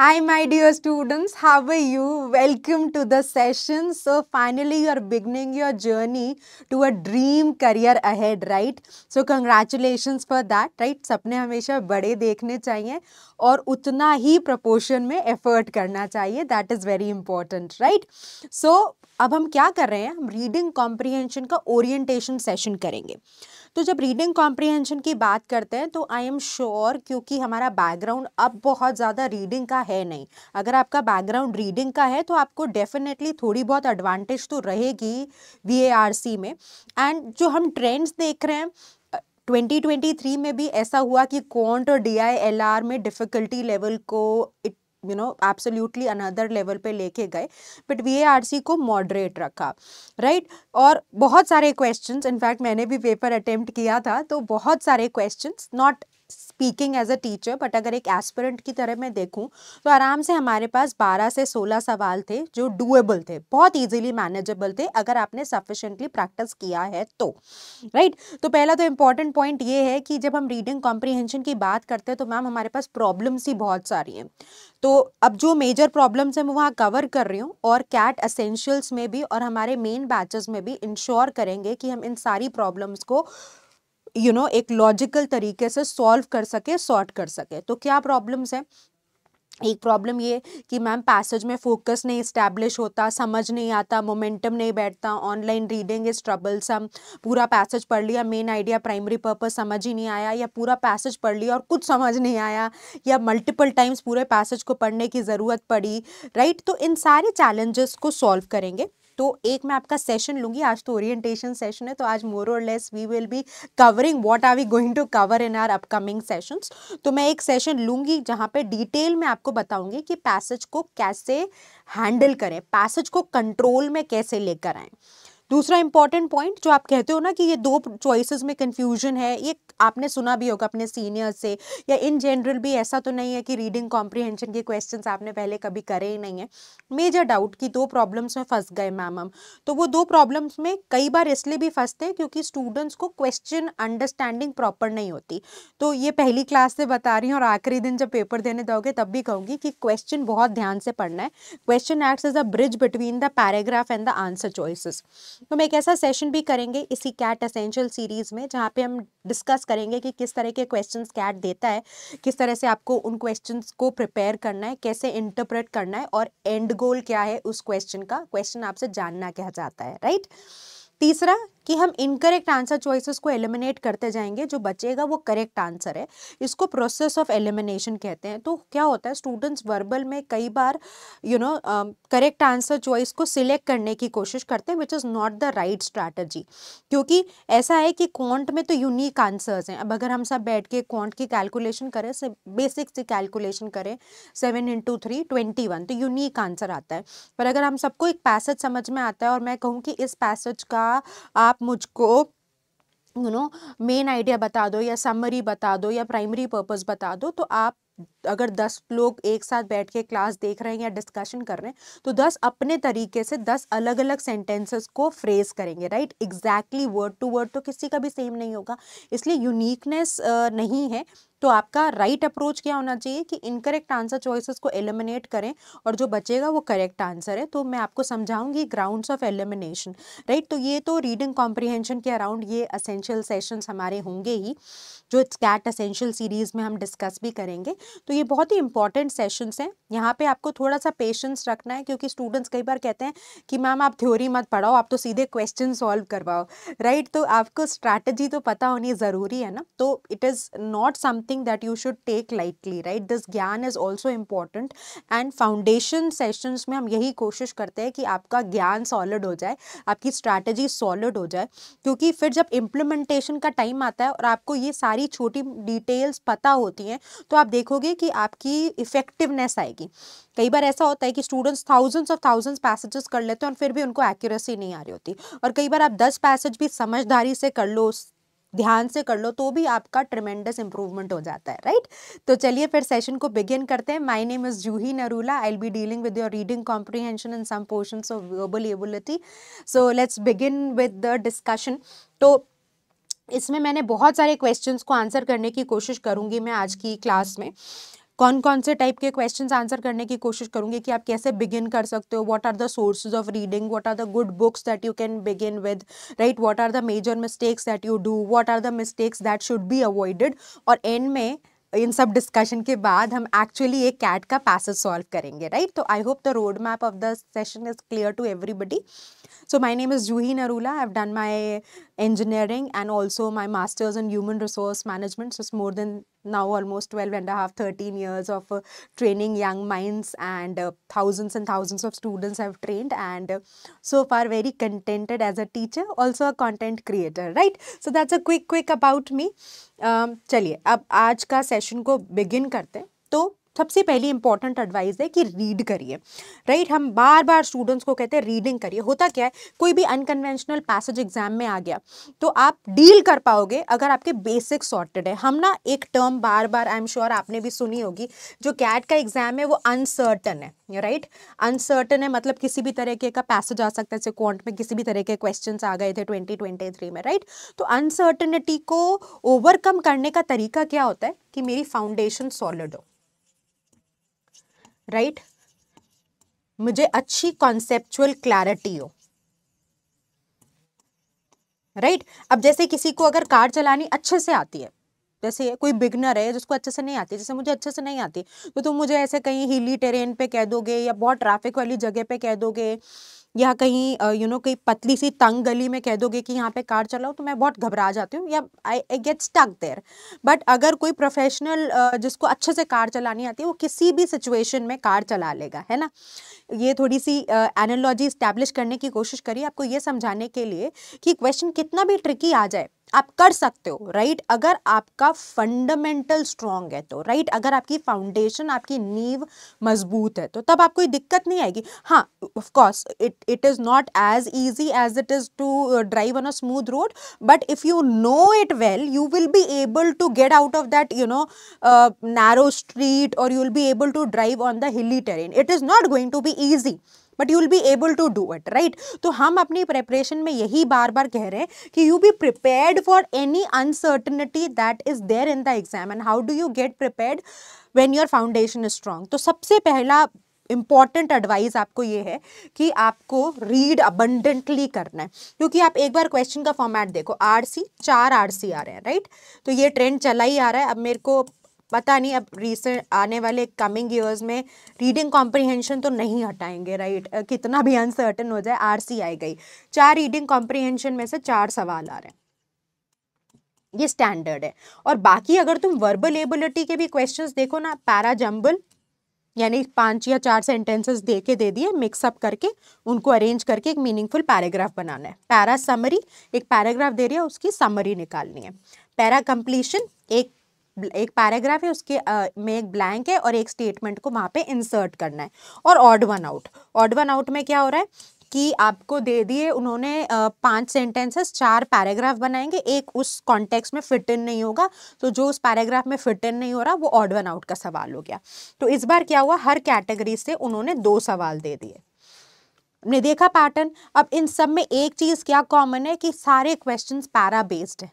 Hi my dear students, how are you? Welcome to the session. So finally you are beginning your journey to a dream career ahead, right? So congratulations for that, right? सपने हमेशा बड़े देखने चाहिए और उतना ही proportion में effort करना चाहिए. That is very important, right? So अब हम क्या कर रहे हैं हम रीडिंग कॉम्प्रीहेंशन का ओरिएंटेशन सेशन करेंगे तो जब रीडिंग कॉम्प्रिहेंशन की बात करते हैं तो आई एम श्योर क्योंकि हमारा बैकग्राउंड अब बहुत ज़्यादा रीडिंग का है नहीं अगर आपका बैकग्राउंड रीडिंग का है तो आपको डेफिनेटली थोड़ी बहुत एडवांटेज तो रहेगी वी में एंड जो हम ट्रेंड्स देख रहे हैं 2023 में भी ऐसा हुआ कि कॉन्ट और डी में डिफ़िकल्टी लेवल को it you know absolutely another level पे लेके गए बट वीएआरसी को मॉडरेट रखा राइट right? और बहुत सारे क्वेश्चंस इनफैक्ट मैंने भी पेपर अटेम्प्ट किया था तो बहुत सारे questions not speaking as a teacher but अगर एक एस्पिरेंट की तरह मैं देखूं तो आराम से हमारे पास 12 से 16 सवाल थे जो डूएबल थे बहुत इजीली मैनेजेबल थे अगर आपने सफिशेंटली प्रैक्टिस किया है तो राइट right? तो पहला तो इम्पॉर्टेंट पॉइंट ये है कि जब हम रीडिंग कॉम्प्रीहेंशन की बात करते हैं तो मैम हमारे पास प्रॉब्लम्स ही बहुत सारी हैं तो अब जो मेजर प्रॉब्लम्स हैं मैं वहाँ कवर कर रही हूँ और कैट असेंशियल्स में भी और हमारे मेन बैचेस में भी इंश्योर करेंगे कि हम इन सारी प्रॉब्लम्स को यू नो एक लॉजिकल तरीके से सॉल्व कर सके सॉर्ट कर सके तो क्या प्रॉब्लम्स हैं एक प्रॉब्लम ये कि मैम पैसेज में फोकस नहीं इस्टेब्लिश होता समझ नहीं आता मोमेंटम नहीं बैठता ऑनलाइन रीडिंग इज ट्रबलसम पूरा पैसेज पढ़ लिया मेन आइडिया प्राइमरी पर्पस समझ ही नहीं आया या पूरा पैसेज पढ़ लिया और कुछ समझ नहीं आया या मल्टीपल टाइम्स पूरे पैसेज को पढ़ने की ज़रूरत पड़ी राइट तो इन सारे चैलेंजेस को सॉल्व करेंगे तो एक मैं आपका सेशन लूँगी आज तो ओरिएंटेशन सेशन है तो आज more or less we will be covering what are we going to cover in our upcoming sessions तो मैं एक सेशन लूंगी जहाँ पे डिटेल में आपको बताऊँगी कि पैसेज को कैसे हैंडल करें पैसेज को कंट्रोल में कैसे लेकर आए दूसरा इंपॉर्टेंट पॉइंट जो आप कहते हो ना कि ये दो चॉइसेस में कन्फ्यूजन है ये आपने सुना भी होगा अपने सीनियर से या इन जनरल भी ऐसा तो नहीं है कि रीडिंग कॉम्प्रिहेंशन के क्वेश्चंस आपने पहले कभी करे ही नहीं है मेजर डाउट कि दो प्रॉब्लम्स में फंस गए मैम हम तो वो दो प्रॉब्लम्स में कई बार इसलिए भी फंसते हैं क्योंकि स्टूडेंट्स को क्वेश्चन अंडरस्टैंडिंग प्रॉपर नहीं होती तो ये पहली क्लास से बता रही हूँ और आखिरी दिन जब पेपर देने दोगे तब भी कहूँगी कि क्वेश्चन बहुत ध्यान से पढ़ना है question acts as a bridge between the paragraph and the answer choices तो हम एक ऐसा सेशन भी करेंगे इसी कैट असेंशियल सीरीज़ में जहाँ पे हम डिस्कस करेंगे कि किस तरह के क्वेश्चन कैट देता है किस तरह से आपको उन क्वेश्चन को प्रिपेयर करना है कैसे इंटरप्रेट करना है और एंड गोल क्या है उस क्वेश्चन का क्वेश्चन आपसे जानना क्या चाहता है राइट तीसरा कि हम इनकरेक्ट आंसर चॉइसेस को एलिमिनेट करते जाएंगे जो बचेगा वो करेक्ट आंसर है इसको प्रोसेस ऑफ एलिमिनेशन कहते हैं तो क्या होता है स्टूडेंट्स वर्बल में कई बार you know correct answer choice को सिलेक्ट करने की कोशिश करते हैं which is not the right strategy क्योंकि ऐसा है कि क्वांट में तो यूनिक आंसर्स हैं अब अगर हम सब बैठ के क्वांट की कैलकुलेशन करें से बेसिक से कैलकुलेशन करें seven into three twenty one तो यूनिक आंसर आता है पर अगर हम सबको एक पैसेज समझ में आता है और मैं कहूँ कि इस पैसेज का आप आप मुझको यू नो मेन आइडिया बता दो या समरी बता दो या प्राइमरी पर्पस बता दो तो आप अगर दस लोग एक साथ बैठ के क्लास देख रहे हैं या डिस्कशन कर रहे हैं तो दस अपने तरीके से दस अलग अलग सेंटेंसेस को फ्रेज करेंगे right exactly word to word तो किसी का भी सेम नहीं होगा इसलिए यूनिकनेस नहीं है तो आपका राइट अप्रोच क्या होना चाहिए कि इनकरेक्ट आंसर चॉइसेस को एलिमिनेट करें और जो बचेगा वो करेक्ट आंसर है तो मैं आपको समझाऊंगी ग्राउंड्स ऑफ एलिमिनेशन राइट तो ये तो रीडिंग कॉम्प्रीहेंशन के अराउंड ये असेंशियल सेशंस हमारे होंगे ही जो स्कैट असेंशियल सीरीज़ में हम डिस्कस भी करेंगे तो ये बहुत ही इंपॉर्टेंट सेशंस हैं यहाँ पे आपको थोड़ा सा पेशेंस रखना है क्योंकि स्टूडेंट्स कई बार कहते हैं कि मैम आप थ्योरी मत पढ़ाओ आप तो सीधे क्वेश्चन सॉल्व करवाओ राइट तो आपको स्ट्रैटेजी तो पता होनी ज़रूरी है ना तो it is not something something that you should take lightly right this ज्ञान is also important and foundation sessions में हम यही कोशिश करते हैं कि आपका ज्ञान सॉलिड हो जाए आपकी स्ट्रैटेजी सॉलिड हो जाए क्योंकि फिर जब इम्प्लीमेंटेशन का टाइम आता है और आपको ये सारी छोटी डिटेल्स पता होती हैं तो आप देखोगे कि आपकी इफेक्टिवनेस आएगी कई बार ऐसा होता है कि students thousands of thousands passages कर लेते हैं और फिर भी उनको एक्यूरेसी नहीं आ रही होती और कई बार आप दस पैसेज भी समझदारी से कर लो ध्यान से कर लो तो भी आपका ट्रिमेंडस इंप्रूवमेंट हो जाता है राइट तो चलिए फिर सेशन को बिगिन करते हैं my name is Juhi Narula I be dealing with your reading comprehension in some portions of verbal ability so let's begin with the discussion तो इसमें मैंने बहुत सारे क्वेश्चंस को आंसर करने की कोशिश करूंगी मैं आज की क्लास में कौन कौन से टाइप के क्वेश्चन आंसर करने की कोशिश करूंगी कि आप कैसे बिगिन कर सकते हो what are the sources of reading what are the good books that you can begin with right what are the major mistakes that you do what are the mistakes that should be avoided और end में इन सब discussion के बाद हम actually एक cat का passage solve करेंगे राइट तो I hope the road map of the session is clear to everybody so my name is Juhi Narula I have done my engineering and also my masters in human resource management is more than now almost 12 and a half 13 years of uh, training young minds and uh, thousands and thousands of students have trained and uh, so far very contented as a teacher also a content creator right so that's a quick quick about me um, चलिए अब आज का session को begin करते हैं तो सबसे पहली इंपॉर्टेंट एडवाइस है कि रीड करिए राइट हम बार बार स्टूडेंट्स को कहते हैं रीडिंग करिए होता क्या है कोई भी अनकन्वेंशनल पैसेज एग्जाम में आ गया तो आप डील कर पाओगे अगर आपके बेसिक सॉर्टेड है हम ना एक टर्म बार बार आई एम श्योर आपने भी सुनी होगी जो कैट का एग्जाम है वो अनसर्टन है राइट right? अनसर्टन है मतलब किसी भी तरीके का पैसेज आ सकता है जैसे क्वांट में किसी भी तरह के क्वेश्चन आ गए थे ट्वेंटी ट्वेंटी थ्री में राइट right? तो अनसर्टनिटी को ओवरकम करने का तरीका क्या होता है कि मेरी फाउंडेशन सॉलिड हो राइट मुझे अच्छी कॉन्सेप्चुअल क्लैरिटी हो राइट right? अब जैसे किसी को अगर कार चलानी अच्छे से आती है जैसे कोई बिगनर है जिसको अच्छे से नहीं आती जैसे मुझे अच्छे से नहीं आती तो तुम मुझे ऐसे कहीं हिली टेरेन पे कह दोगे या बहुत ट्रैफिक वाली जगह पे कह दोगे या कहीं यू नो कहीं पतली सी तंग गली में कह दोगे कि यहाँ पे कार चलाओ तो मैं बहुत घबरा जाती हूँ या I I get stuck there but अगर कोई प्रोफेशनल जिसको अच्छे से कार चलानी आती है वो किसी भी सिचुएशन में कार चला लेगा है ना ये थोड़ी सी एनोलॉजी इस्टेब्लिश करने की कोशिश करिए आपको ये समझाने के लिए कि क्वेश्चन कितना भी ट्रिकी आ जाए आप कर सकते हो राइट अगर आपका फंडामेंटल स्ट्रांग है तो राइट अगर आपकी फाउंडेशन आपकी नींव मजबूत है तो तब आपको दिक्कत नहीं आएगी हाँ of course it it is not as easy as it is to drive on a smooth road but if you know it well you will be able to get out of that you know narrow street और you will be able to drive on the hilly terrain it is not going to be easy but you will be able to do it right तो हम अपनी preparation में यही बार बार कह रहे हैं कि you be prepared for any uncertainty that is there in the exam and how do you get prepared when your foundation is strong तो सबसे पहला इम्पॉर्टेंट एडवाइस आपको ये है कि आपको रीड अबंडेंटली करना है क्योंकि आप एक बार क्वेश्चन का फॉर्मेट देखो आर सी चार आर सी आ रहे हैं राइट तो ये ट्रेंड चला ही आ रहा है अब मेरे को पता नहीं अब रिसेंट आने वाले कमिंग ईयर्स में रीडिंग कॉम्प्रिहेंशन तो नहीं हटाएंगे राइट कितना भी अनसर्टन हो जाए आर सी आई गई चार रीडिंग कॉम्प्रिहेंशन में से चार सवाल आ रहे हैं ये स्टैंडर्ड है और बाकी अगर तुम वर्बल एबिलिटी के भी क्वेश्चंस देखो ना पैराजम्बल यानी पांच या चार सेंटेंसेस दे के दे दिए मिक्सअप करके उनको अरेंज करके एक मीनिंगफुल पैराग्राफ बनाना है पैरा समरी एक पैराग्राफ दे रही है उसकी समरी निकालनी है पैरा कंप्लीशन एक एक पैराग्राफ है उसके आ, में एक ब्लैंक है और एक स्टेटमेंट को वहाँ पे इंसर्ट करना है और odd one out odd one out में क्या हो रहा है कि आपको दे दिए उन्होंने पांच सेंटेंसेस चार पैराग्राफ बनाएंगे एक उस कॉन्टेक्स्ट में फिट इन नहीं होगा तो जो उस पैराग्राफ में फिट इन नहीं हो रहा वो ऑड वन आउट का सवाल हो गया तो इस बार क्या हुआ हर कैटेगरी से उन्होंने दो सवाल दे दिए ने देखा पैटर्न अब इन सब में एक चीज़ क्या कॉमन है कि सारे क्वेश्चंस पैरा बेस्ड हैं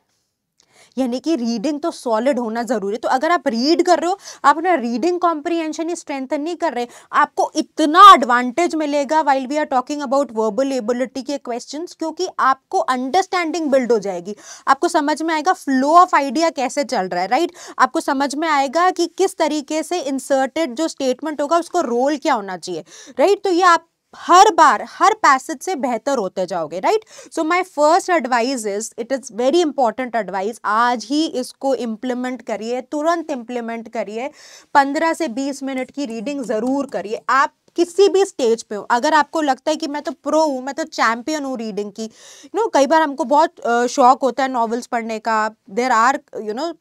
यानी कि रीडिंग तो सॉलिड होना ज़रूरी है तो अगर आप रीड कर रहे हो आप अपना रीडिंग कॉम्प्रीहेंशन ही स्ट्रेंथन नहीं कर रहे आपको इतना एडवांटेज मिलेगा while we are talking about verbal ability के क्वेश्चन क्योंकि आपको अंडरस्टैंडिंग बिल्ड हो जाएगी आपको समझ में आएगा फ्लो ऑफ आइडिया कैसे चल रहा है राइट आपको समझ में आएगा कि किस तरीके से इंसर्टेड जो स्टेटमेंट होगा उसको रोल क्या होना चाहिए राइट तो ये आप हर बार हर पैसेज से बेहतर होते जाओगे right so my first advice is it is very important advice आज ही इसको इम्प्लीमेंट करिए तुरंत इम्प्लीमेंट करिए पंद्रह से बीस मिनट की रीडिंग ज़रूर करिए आप किसी भी स्टेज पे हो अगर आपको लगता है कि मैं तो प्रो हूँ मैं तो चैम्पियन हूँ रीडिंग की यू you नो know, कई बार हमको बहुत शौक होता है नॉवेल्स पढ़ने का there are you know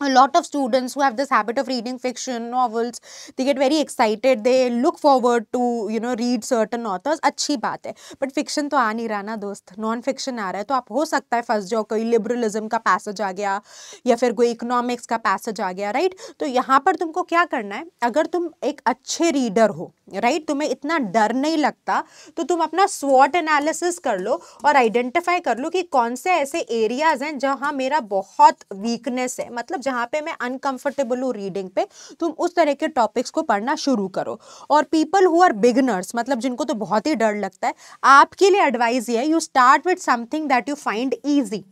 a lot of students who have this habit of reading fiction novels they get very excited they look forward to you know read certain authors अच्छी बात है बट फिक्शन तो आ नहीं रहा ना दोस्त non fiction आ रहा है तो आप हो सकता है फंस जाओ कोई लिबरलिज्म का पैसेज आ गया या फिर कोई इकोनॉमिक्स का पैसेज आ गया राइट तो यहाँ पर तुमको क्या करना है अगर तुम एक अच्छे रीडर हो राइट तुम्हें इतना डर नहीं लगता तो तुम अपना स्वॉट एनालिसिस कर लो और आइडेंटिफाई कर लो कि कौन से ऐसे एरियाज हैं जहाँ मेरा बहुत वीकनेस है मतलब जहाँ पे मैं अनकंफर्टेबल हूँ रीडिंग पे तुम उस तरह के टॉपिक्स को पढ़ना शुरू करो और पीपल हु आर बिगनर्स मतलब जिनको तो बहुत ही डर लगता है आपके लिए एडवाइस ये है you start with something that you find easy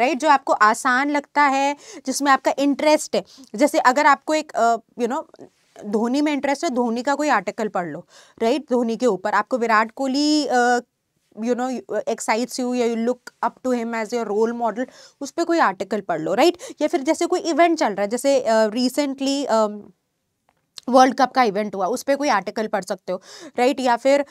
right right? जो आपको आसान लगता है जिसमें आपका इंटरेस्ट है जैसे अगर आपको एक यू नो धोनी में इंटरेस्ट है धोनी का कोई आर्टिकल पढ़ लो राइट right? धोनी के ऊपर आपको Virat Kohli you know excites you या you look up to him as your role model उस पर कोई आर्टिकल पढ़ लो राइट right? या फिर जैसे कोई इवेंट चल रहा है जैसे recently uh, um, world cup का इवेंट हुआ उस पर कोई आर्टिकल पढ़ सकते हो राइट या फिर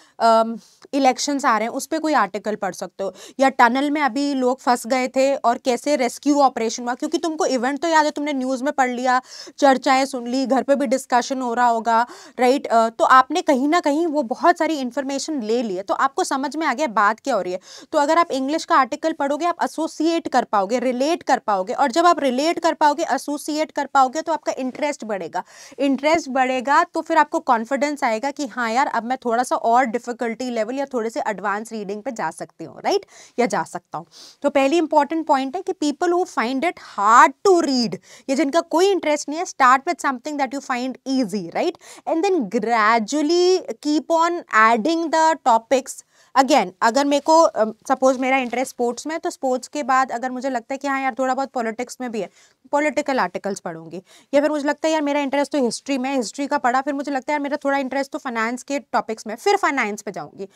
इलेक्शंस आ रहे हैं उस पर कोई आर्टिकल पढ़ सकते हो या टनल में अभी लोग फंस गए थे और कैसे रेस्क्यू ऑपरेशन हुआ क्योंकि तुमको इवेंट तो याद है तुमने न्यूज़ में पढ़ लिया चर्चाएं सुन ली घर पे भी डिस्कशन हो रहा होगा राइट तो आपने कहीं ना कहीं वो बहुत सारी इन्फॉर्मेशन ले ली है तो आपको समझ में आ गया बात क्या हो रही है तो अगर आप इंग्लिश का आर्टिकल पढ़ोगे आप एसोसिएट कर पाओगे रिलेट कर पाओगे और जब आप रिलेट कर पाओगे एसोसिएट कर पाओगे तो आपका इंटरेस्ट बढ़ेगा इंटरेस्ट बढ़ पड़ेगा तो फिर आपको कॉन्फिडेंस आएगा कि हाँ यार अब मैं थोड़ा सा और डिफिकल्टी लेवल या थोड़े से एडवांस रीडिंग पे जा सकती हूँ राइट या जा सकता हूँ तो पहली इंपॉर्टेंट पॉइंट है कि people who find it hard to read ये जिनका कोई इंटरेस्ट नहीं है start with something that you find easy right and then gradually keep on adding the topics again अगर मेरे को सपोज मेरा इंटरेस्ट स्पोर्ट्स में तो स्पोर्ट्स के बाद अगर मुझे लगता है कि हाँ यार थोड़ा बहुत पॉलिटिक्स में भी है पॉलिटिकल आर्टिकल्स पढ़ूंगी या फिर मुझे लगता है यार मेरा इंटरेस्ट तो हिस्ट्री में हिस्ट्री का पढ़ा फिर मुझे लगता है यार मेरा थोड़ा इंटरेस्ट तो फाइनेंस के टॉपिक्स में फिर फाइनेंस पर जाऊँगी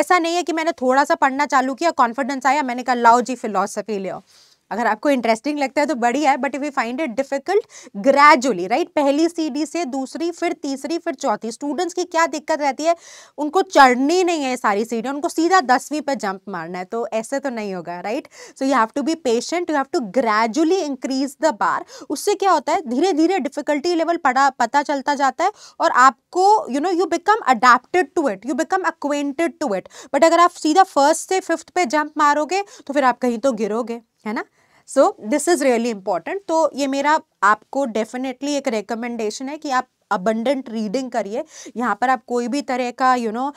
ऐसा नहीं है कि मैंने थोड़ा सा पढ़ना चालू किया कॉन्फिडेंस आया मैंने कहा लाओ जी फिलोसफी ले अगर आपको इंटरेस्टिंग लगता है तो बढ़िया है but if you find it difficult gradually right पहली सीडी से दूसरी फिर तीसरी फिर चौथी स्टूडेंट्स की क्या दिक्कत रहती है उनको चढ़नी नहीं है सारी सीडी उनको सीधा दसवीं पर जंप मारना है तो ऐसे तो नहीं होगा right so you have to be patient you have to gradually increase the bar उससे क्या होता है धीरे धीरे डिफिकल्टी लेवल पड़ा पता चलता जाता है और आपको you know you become adapted to it you become acquainted to it but अगर आप सीधा फर्स्ट से फिफ्थ पे जंप मारोगे तो फिर आप कहीं तो गिरोगे है ना so this is really important तो ये मेरा आपको डेफिनेटली एक रिकमेंडेशन है कि आप अबंडेंट रीडिंग करिए यहाँ पर आप कोई भी तरह का यू नो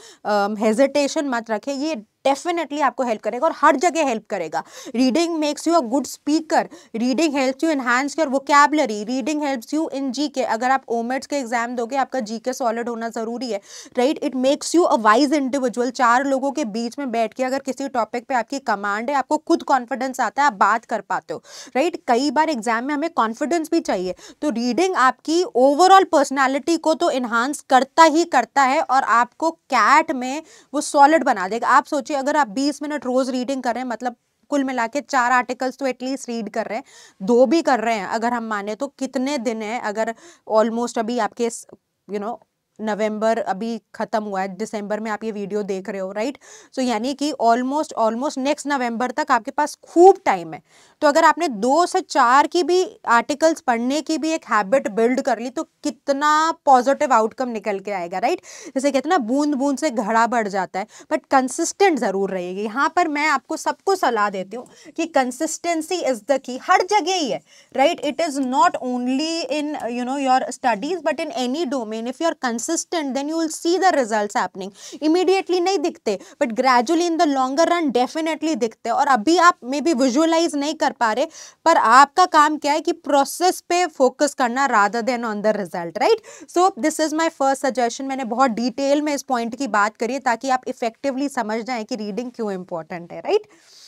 हेजिटेशन मत रखें ये डेफिनेटली आपको हेल्प करेगा और हर जगह हेल्प करेगा reading makes you a good speaker reading helps you enhance your vocabulary reading helps you in G K अगर आप ओमेट्स e के एग्जाम दोगे आपका जी के सॉलिड होना ज़रूरी है right it makes you a wise individual चार लोगों के बीच में बैठ के अगर किसी टॉपिक पर आपकी कमांड है आपको खुद कॉन्फिडेंस आता है आप बात कर पाते हो राइट right? कई बार एग्जाम में हमें कॉन्फिडेंस भी चाहिए तो रीडिंग आपकी ओवरऑल पर्सनैलिटी को तो इन्हांस करता ही करता है और आपको कैट में वो सॉलिड बना देगा आप सोचिए सोचिए अगर आप बीस मिनट रोज़ रीडिंग कर रहे हैं मतलब कुल मिला के चार आर्टिकल्स तो एटलीस्ट रीड कर रहे हैं दो भी कर रहे हैं अगर हम माने तो कितने दिन है अगर ऑलमोस्ट अभी आपके यू you नो know, नवंबर अभी ख़त्म हुआ है दिसंबर में आप ये वीडियो देख रहे हो राइट सो यानी कि ऑलमोस्ट ऑलमोस्ट नेक्स्ट नवंबर तक आपके पास खूब टाइम है तो अगर आपने दो से चार की भी आर्टिकल्स पढ़ने की भी एक हैबिट बिल्ड कर ली तो कितना पॉजिटिव आउटकम निकल के आएगा राइट जैसे कहते हैं ना बूंद बूंद से घड़ा बढ़ जाता है बट कंसिस्टेंट ज़रूर रहेगी यहाँ पर मैं आपको सबको सलाह देती हूँ कि कंसिस्टेंसी इज़ द की हर जगह ही है right it is not only in you know your studies but in any domain if you are consist consistent then you will see the results happening immediately नहीं दिखते but gradually in the longer run definitely दिखते और अभी आप may be visualise नहीं कर पा रहे पर आपका काम क्या है कि प्रोसेस पे फोकस करना rather than on the result right so this is my first suggestion मैंने बहुत डिटेल में इस पॉइंट की बात करी है ताकि आप इफेक्टिवली समझ जाए कि रीडिंग क्यों इंपॉर्टेंट है राइट right?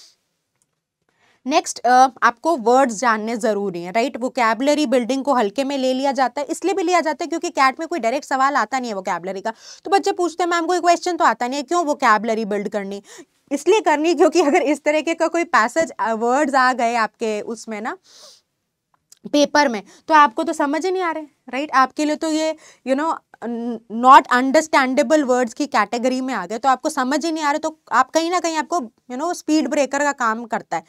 नेक्स्ट uh, आपको वर्ड्स जानने ज़रूरी हैं राइट वोकेबलरी बिल्डिंग को हल्के में ले लिया जाता है इसलिए भी लिया जाता है क्योंकि कैट में कोई डायरेक्ट सवाल आता नहीं है वोकेबलरी का तो बच्चे पूछते हैं मैम कोई क्वेश्चन तो आता नहीं है क्यों वोकेबलरी बिल्ड करनी इसलिए करनी क्योंकि अगर इस तरीके का कोई पैसेज वर्ड्स uh, आ गए आपके उसमें ना पेपर में तो आपको तो समझ ही नहीं आ रहे राइट right? आपके लिए तो ये you know not understandable words की कैटेगरी में आ गए तो आपको समझ ही नहीं आ रहे तो आप कहीं ना कहीं आपको यू नो स्पीड ब्रेकर का काम करता है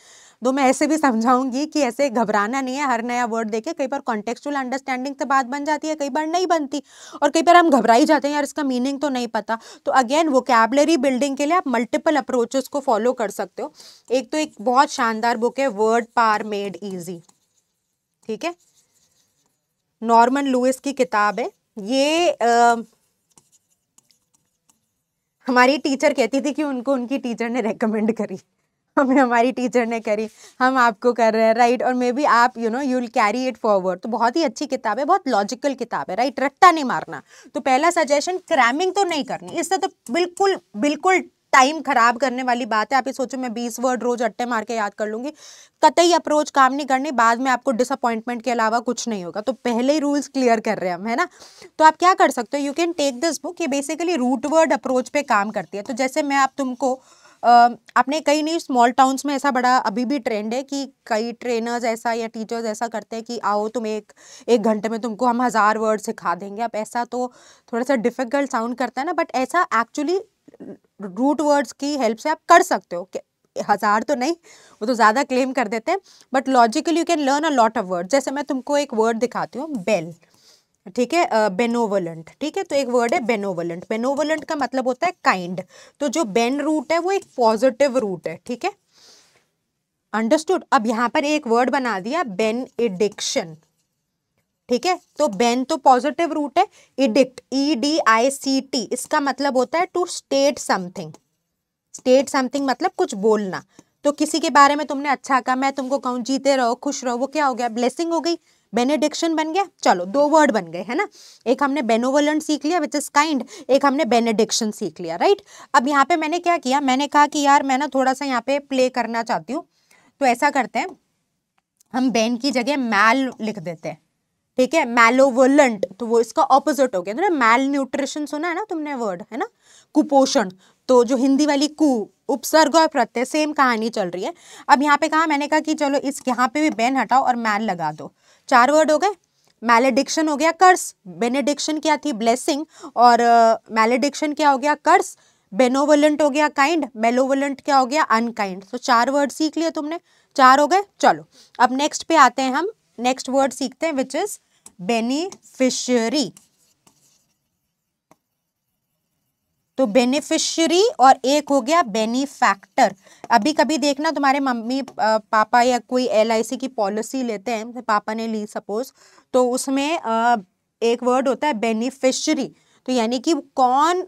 तो मैं ऐसे भी समझाऊंगी कि ऐसे घबराना नहीं है हर नया वर्ड देखे कई बार कॉन्टेक्चुअल अंडरस्टैंडिंग से बात बन जाती है कई बार नहीं बनती और कई बार हम घबरा ही जाते हैं यार इसका मीनिंग तो नहीं पता तो अगेन वोकेबलरी बिल्डिंग के लिए आप मल्टीपल अप्रोचेस को फॉलो कर सकते हो एक तो एक बहुत शानदार बुक है वर्ड पार मेड ईजी ठीक है नॉर्मन लुइस की किताब है ये आ, हमारी टीचर कहती थी कि उनको उनकी टीचर ने रेकमेंड करी हमें हमारी टीचर ने करी हम आपको कर रहे हैं राइट और मे बी आप you know you will carry it forward तो बहुत ही अच्छी किताब है बहुत लॉजिकल किताब है राइट रट्टा नहीं मारना तो पहला सजेशन क्रैमिंग तो नहीं करनी इससे तो बिल्कुल बिल्कुल टाइम खराब करने वाली बात है आप ये सोचो मैं बीस वर्ड रोज अट्टे मार के याद कर लूँगी कतई अप्रोच काम नहीं करनी बाद में आपको डिसअपॉइंटमेंट के अलावा कुछ नहीं होगा तो पहले ही रूल्स क्लियर कर रहे हैं हम है ना तो आप क्या कर सकते हो you can take this book ये बेसिकली रूट वर्ड अप्रोच पे काम करती है तो जैसे मैं आप तुमको आपने कई नहीं स्मॉल टाउन्स में ऐसा बड़ा अभी भी ट्रेंड है कि कई ट्रेनर्स ऐसा या टीचर्स ऐसा करते हैं कि आओ तुम एक एक घंटे में तुमको हम हज़ार वर्ड सिखा देंगे अब ऐसा तो थोड़ा सा डिफ़िकल्ट साउंड करता है ना बट ऐसा एक्चुअली रूट वर्ड्स की हेल्प से आप कर सकते हो हज़ार तो नहीं वो तो ज़्यादा क्लेम कर देते हैं but logically you can learn a lot of word जैसे मैं तुमको एक वर्ड दिखाती हूँ बेल ठीक है बेनोवलेंट ठीक है तो एक वर्ड है बेनोवलेंट बेनोवलेंट का मतलब होता है काइंड तो जो बेन रूट है वो एक पॉजिटिव रूट है ठीक है अंडरस्टूड अब यहाँ पर एक वर्ड बना दिया बेन एडिक्शन ठीक है तो बैन तो पॉजिटिव रूट है edict E D I C T इसका मतलब होता है to state something state something मतलब कुछ बोलना तो किसी के बारे में तुमने अच्छा कहा मैं तुमको कहूँ जीते रहो खुश रहो वो क्या हो गया ब्लेसिंग हो गई बेनेडिक्शन बन गया चलो दो वर्ड बन गए है ना एक हमने बेनोवलेंट सीख लिया विच इज काइंड एक हमने बेनेडिक्शन सीख लिया राइट अब यहाँ पे मैंने क्या किया मैंने कहा कि यार मैं ना थोड़ा सा यहाँ पे प्ले करना चाहती हूँ तो ऐसा करते हैं हम बैन की जगह मैल लिख देते हैं ठीक है मैलोवलेंट तो वो इसका ऑपोजिट हो गया ना मैल न्यूट्रिशन सुना है ना तुमने वर्ड है ना कुपोषण तो जो हिंदी वाली कु उपसर्ग और प्रत्यय सेम कहानी चल रही है अब यहाँ पे कहा मैंने कहा कि चलो इस यहाँ पे भी बैन हटाओ और मैल लगा दो चार वर्ड हो गए मैलेडिक्शन हो गया कर्स बेनेडिक्शन क्या थी ब्लेसिंग और मैलेडिक्शन uh, क्या हो गया कर्स बेनोवलेंट हो गया काइंड मेलोवलेंट क्या हो गया अनकाइंड तो चार वर्ड सीख लिए तुमने चार हो गए चलो अब नेक्स्ट पे आते हैं हम नेक्स्ट वर्ड सीखते हैं विच इज बेनिफिशरी तो बेनिफिशरी और एक हो गया बेनिफैक्टर अभी कभी देखना तुम्हारे मम्मी पापा या कोई एलआईसी की पॉलिसी लेते हैं पापा ने ली सपोज तो उसमें एक वर्ड होता है बेनिफिशरी तो यानी कि कौन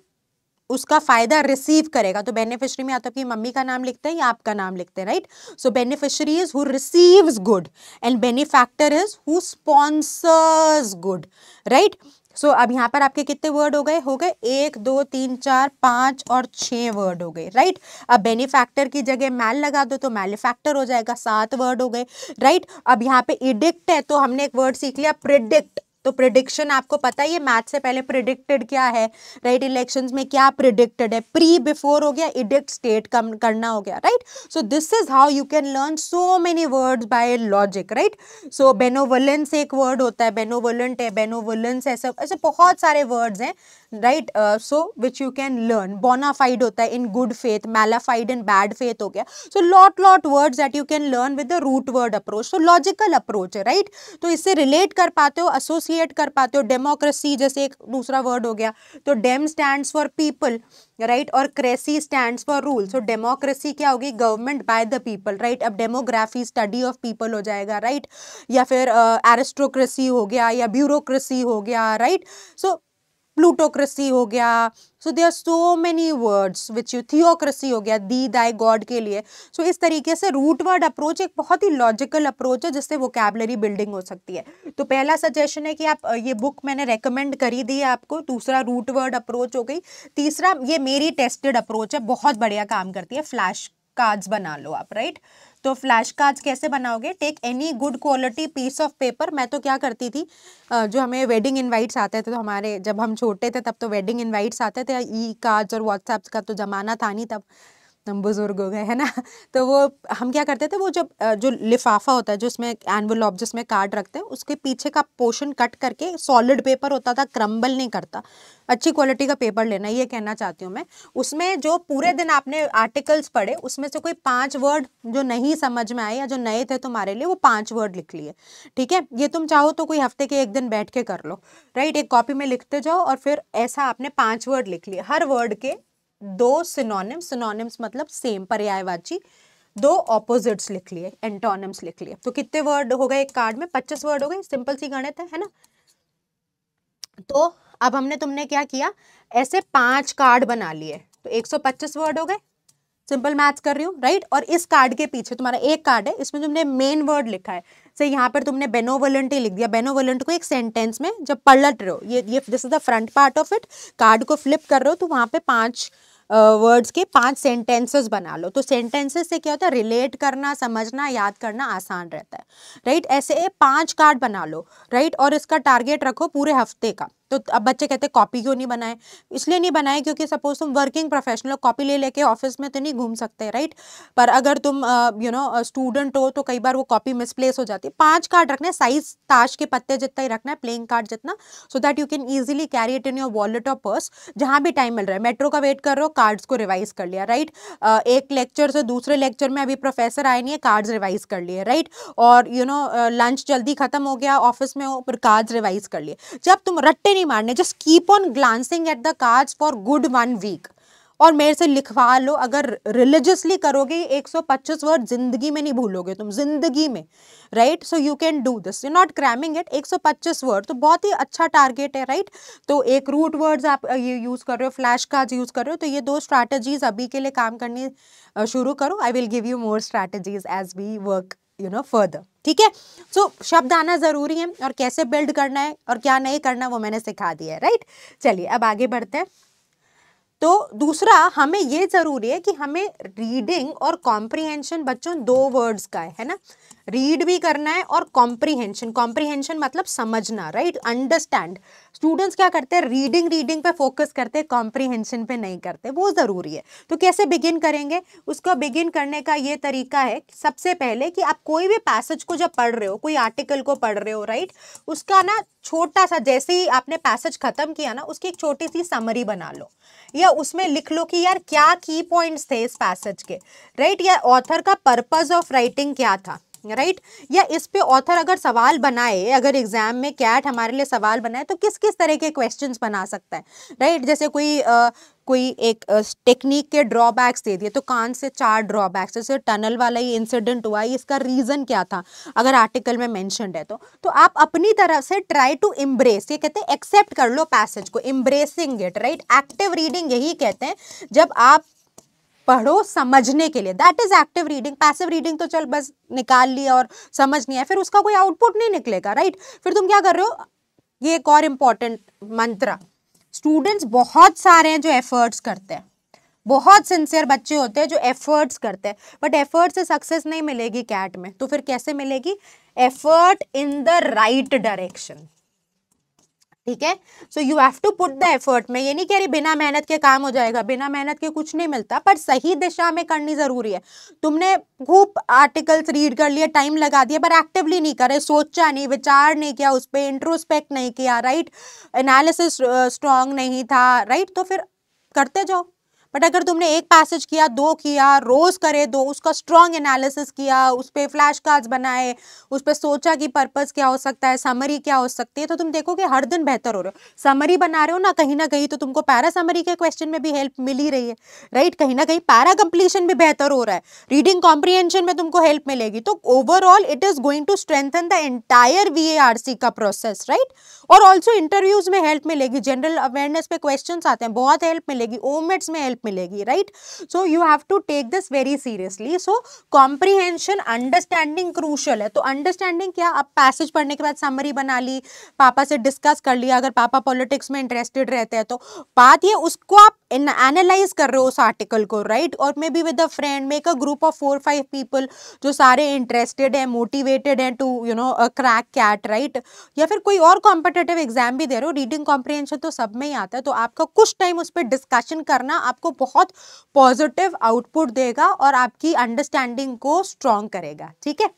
उसका फ़ायदा रिसीव करेगा तो बेनिफिशरी में आता है तो आपकी मम्मी का नाम लिखते हैं या आपका नाम लिखते हैं right so beneficiary is who receives good and benefactor is who sponsors good right so अब यहाँ पर आपके कितने वर्ड हो गए हो गए एक दो तीन चार पाँच और छः वर्ड हो गए राइट अब बेनिफैक्टर की जगह मैल लगा दो तो मैलिफैक्टर हो जाएगा सात वर्ड हो गए राइट अब यहाँ पे इडिक्ट है तो हमने एक वर्ड सीख लिया प्रिडिक्ट तो प्रिडिक्शन आपको पता है मैथ से पहले प्रिडिक्टेड क्या है राइट right? इलेक्शंस में क्या प्रिडिक्टेड है प्री बिफोर हो गया इडिक्ट स्टेट कम करना हो गया right so this is how you can learn so many words by logic right so benevolence एक वर्ड होता है बेनोवलेंट है बेनोवलेंस ऐसा ऐसे बहुत सारे वर्ड्स हैं right so which you can learn bona fide होता है in good faith mala fide in bad faith हो गया so lot lot words that you can learn with the root word approach so logical approach है right तो इससे relate कर पाते हो एसोसिएट क्रिएट कर पाते हो डेमोक्रेसी जैसे एक दूसरा वर्ड हो गया तो dem stand for people right और cracy stand for rule so democracy क्या होगी government by the people right अब डेमोग्राफी स्टडी ऑफ पीपल हो जाएगा राइट right? या फिर एरेस्ट्रोक्रेसी uh, हो गया या ब्यूरोक्रेसी हो गया राइट सो प्लूटोक्रेसी हो गया so they are so many words which you theocracy हो गया दी दाई गॉड के लिए सो so, इस तरीके से रूट वर्ड अप्रोच एक बहुत ही लॉजिकल अप्रोच है जिससे वोकेबलरी बिल्डिंग हो सकती है तो पहला सजेशन है कि आप ये बुक मैंने रेकमेंड करी दी है आपको दूसरा रूट वर्ड अप्रोच हो गई तीसरा ये मेरी टेस्टेड अप्रोच है बहुत बढ़िया काम करती है फ्लैश कार्ड्स बना लो आप राइट तो फ्लैश कार्ड्स कैसे बनाओगे take any good quality piece of paper मैं तो क्या करती थी जो हमें वेडिंग इनवाइट्स आते थे तो हमारे जब हम छोटे थे तब तो वेडिंग इनवाइट्स आते थे ई कार्ड्स और व्हाट्सएप्स का तो ज़माना था नहीं तब बुज़ुर्ग हो गए है ना तो वो हम क्या करते थे वो जब जो लिफाफा होता है जो उसमें एनवलॉप जिसमें कार्ड रखते हैं उसके पीछे का पोर्शन कट करके सॉलिड पेपर होता था क्रम्बल नहीं करता अच्छी क्वालिटी का पेपर लेना ये कहना चाहती हूँ मैं उसमें जो पूरे दिन आपने आर्टिकल्स पढ़े उसमें से कोई पाँच वर्ड जो नहीं समझ में आए या जो नए थे तुम्हारे लिए वो पाँच वर्ड लिख लिए ठीक है ये तुम चाहो तो कोई हफ्ते के एक दिन बैठ के कर लो राइट एक कॉपी में लिखते जाओ और फिर ऐसा आपने पाँच वर्ड लिख लिए हर वर्ड के दो सिनोनिम सिनोनिम्स मतलब सेम पर्यायवाची दो ऑपोजिट्स लिख लिए एंटोनिम्स लिख लिए तो कितने वर्ड हो गए एक कार्ड में पच्चीस वर्ड हो गए सिंपल सी गणित है है ना तो अब हमने तुमने क्या किया ऐसे पांच कार्ड बना लिए तो पच्चीस वर्ड हो गए सिंपल मैथ्स कर रही हूँ राइट और इस कार्ड के पीछे तुम्हारा एक कार्ड है इसमें तुमने मेन वर्ड लिखा है से यहाँ पर तुमने बेनोवलेंट ही लिख दिया बेनोवलेंट को एक सेंटेंस में जब पलट रहे हो ये ये this is the front part of it card को फ्लिप कर रहे हो तो वहाँ पे पांच वर्ड्स uh, के पांच सेंटेंसेस बना लो तो सेंटेंसेस से क्या होता है रिलेट करना समझना याद करना आसान रहता है राइट right? ऐसे पांच कार्ड बना लो राइट right? और इसका टारगेट रखो पूरे हफ्ते का तो अब बच्चे कहते हैं कॉपी क्यों नहीं बनाए इसलिए नहीं बनाए क्योंकि सपोज तुम वर्किंग प्रोफेशनल हो कॉपी ले लेके ऑफिस में तो नहीं घूम सकते राइट पर अगर तुम यू नो स्टूडेंट हो तो कई बार वो कॉपी मिसप्लेस हो जाती है पांच कार्ड रखना है साइज ताश के पत्ते जितना ही रखना है प्लेइंग कार्ड जितना so that you can easily carry it in your wallet और पर्स जहाँ भी टाइम मिल रहा है मेट्रो का वेट कर रहे हो कार्ड्स को रिवाइज कर लिया राइट एक लेक्चर से दूसरे लेक्चर में अभी प्रोफेसर आए नहीं है कार्ड्स रिवाइज कर लिए राइट और यू नो लंच जल्दी खत्म हो गया ऑफिस में हो पर कार्ड्स रिवाइज कर लिए जब तुम रट्टे नहीं मारने just keep on glancing at the cards for good one week और मेरे से लिखवा लो अगर रिलीजियसली करोगे 125 वर्ड जिंदगी में नहीं भूलोगे तुम जिंदगी में right so you can do this you not cramming it 125 word तो बहुत ही अच्छा टारगेट है राइट right? तो एक रूट वर्ड्स आप ये यूज़ कर रहे हो फ्लैश कार्ड यूज़ कर रहे हो तो ये दो स्ट्रैटेजीज अभी के लिए काम करनी शुरू करो I will give you more strategies as we work you know further ठीक है सो शब्द आना ज़रूरी है और कैसे बिल्ड करना है और क्या नहीं करना वो मैंने सिखा दिया है राइट चलिए अब आगे बढ़ते हैं तो दूसरा हमें ये ज़रूरी है कि हमें रीडिंग और कॉम्प्रिहेंशन बच्चों दो वर्ड्स का है, है ना रीड भी करना है और कॉम्प्रीहेंशन कॉम्प्रीहेंशन मतलब समझना राइट अंडरस्टैंड स्टूडेंट्स क्या करते हैं रीडिंग रीडिंग पे फोकस करते हैं कॉम्प्रीहेंशन पे नहीं करते वो ज़रूरी है तो कैसे बिगिन करेंगे उसको बिगिन करने का ये तरीका है सबसे पहले कि आप कोई भी पैसेज को जब पढ़ रहे हो कोई आर्टिकल को पढ़ रहे हो राइट उसका ना छोटा सा जैसे ही आपने पैसेज ख़त्म किया ना उसकी एक छोटी सी समरी बना लो या उसमें लिख लो कि यार क्या की पॉइंट्स थे इस पैसेज के राइट या ऑथर का पर्पज़ ऑफ राइटिंग क्या था राइट या इस पे ऑथर अगर सवाल बनाए अगर एग्जाम में कैट हमारे लिए सवाल बनाए तो किस किस तरह के क्वेश्चन बना सकता है राइट जैसे कोई आ, कोई एक टेक्निक के ड्रॉबैक्स दे दिए तो कान से चार ड्रॉबैक्स जैसे टनल वाला ही इंसिडेंट हुआ इसका रीज़न क्या था अगर आर्टिकल में मैंशनड है तो तो आप अपनी तरफ से ट्राई टू इम्ब्रेस ये कहते हैं एक्सेप्ट कर लो पैसेज को embracing it right active reading यही कहते हैं जब आप पढ़ो समझने के लिए that is active reading passive reading तो चल बस निकाल लिया और समझ नहीं है फिर उसका कोई आउटपुट नहीं निकलेगा राइट फिर तुम क्या कर रहे हो ये एक और इम्पॉर्टेंट मंत्र स्टूडेंट्स बहुत सारे हैं जो एफर्ट्स करते हैं बहुत सिंसियर बच्चे होते हैं जो एफर्ट्स करते हैं बट एफर्ट से सक्सेस नहीं मिलेगी कैट में तो फिर कैसे मिलेगी effort in the right direction ठीक है so you have to put the effort मैं ये नहीं कह रही बिना मेहनत के काम हो जाएगा बिना मेहनत के कुछ नहीं मिलता पर सही दिशा में करनी ज़रूरी है तुमने खूब आर्टिकल्स रीड कर लिए टाइम लगा दिया पर एक्टिवली नहीं करे सोचा नहीं विचार नहीं किया उस पर इंट्रोस्पेक्ट नहीं किया राइट एनालिसिस स्ट्रांग नहीं था राइट तो फिर करते जाओ बट अगर तुमने एक पैसेज किया दो किया रोज करे दो उसका स्ट्रॉन्ग एनालिसिस किया उस पर फ्लैश कार्ड्स बनाए उस पर सोचा कि पर्पज क्या हो सकता है समरी क्या हो सकती है तो तुम देखोगे हर दिन बेहतर हो रहे हो समरी बना रहे हो ना कहीं ना कहीं तो तुमको पैरा समरी के क्वेश्चन में भी हेल्प मिल ही रही है राइट कहीं ना कहीं पैरा कंप्लीशन भी बेहतर हो रहा है रीडिंग कॉम्प्रीहेंशन में तुमको हेल्प मिलेगी तो overall it is going to strengthen the entire V का प्रोसेस राइट और ऑल्सो इंटरव्यूज में हेल्प मिलेगी जनरल अवेयरनेस पे क्वेश्चन आते हैं बहुत हेल्प मिलेगी ओमेट्स में हेल्प मिलेगी right so you have to take this very seriously so comprehension understanding crucial है तो अंडरस्टैंडिंग क्या आप पैसेज पढ़ने के बाद समरी बना ली पापा से डिस्कस कर लिया अगर पापा पॉलिटिक्स में इंटरेस्टेड रहते हैं तो बात ये उसको आप इन एनालाइज कर रहे हो उस आर्टिकल को राइट और maybe with a friend make a group of four five people जो सारे इंटरेस्टेड हैं मोटिवेटेड हैं to you know a crack CAT right या फिर कोई और कॉम्पिटेटिव एग्जाम भी दे रहे हो रीडिंग कॉम्प्रिहेंशन तो सब में ही आता है तो आपका कुछ टाइम उस पर डिस्कशन करना आपको बहुत पॉजिटिव आउटपुट देगा और आपकी अंडरस्टैंडिंग को स्ट्रॉन्ग करेगा ठीक है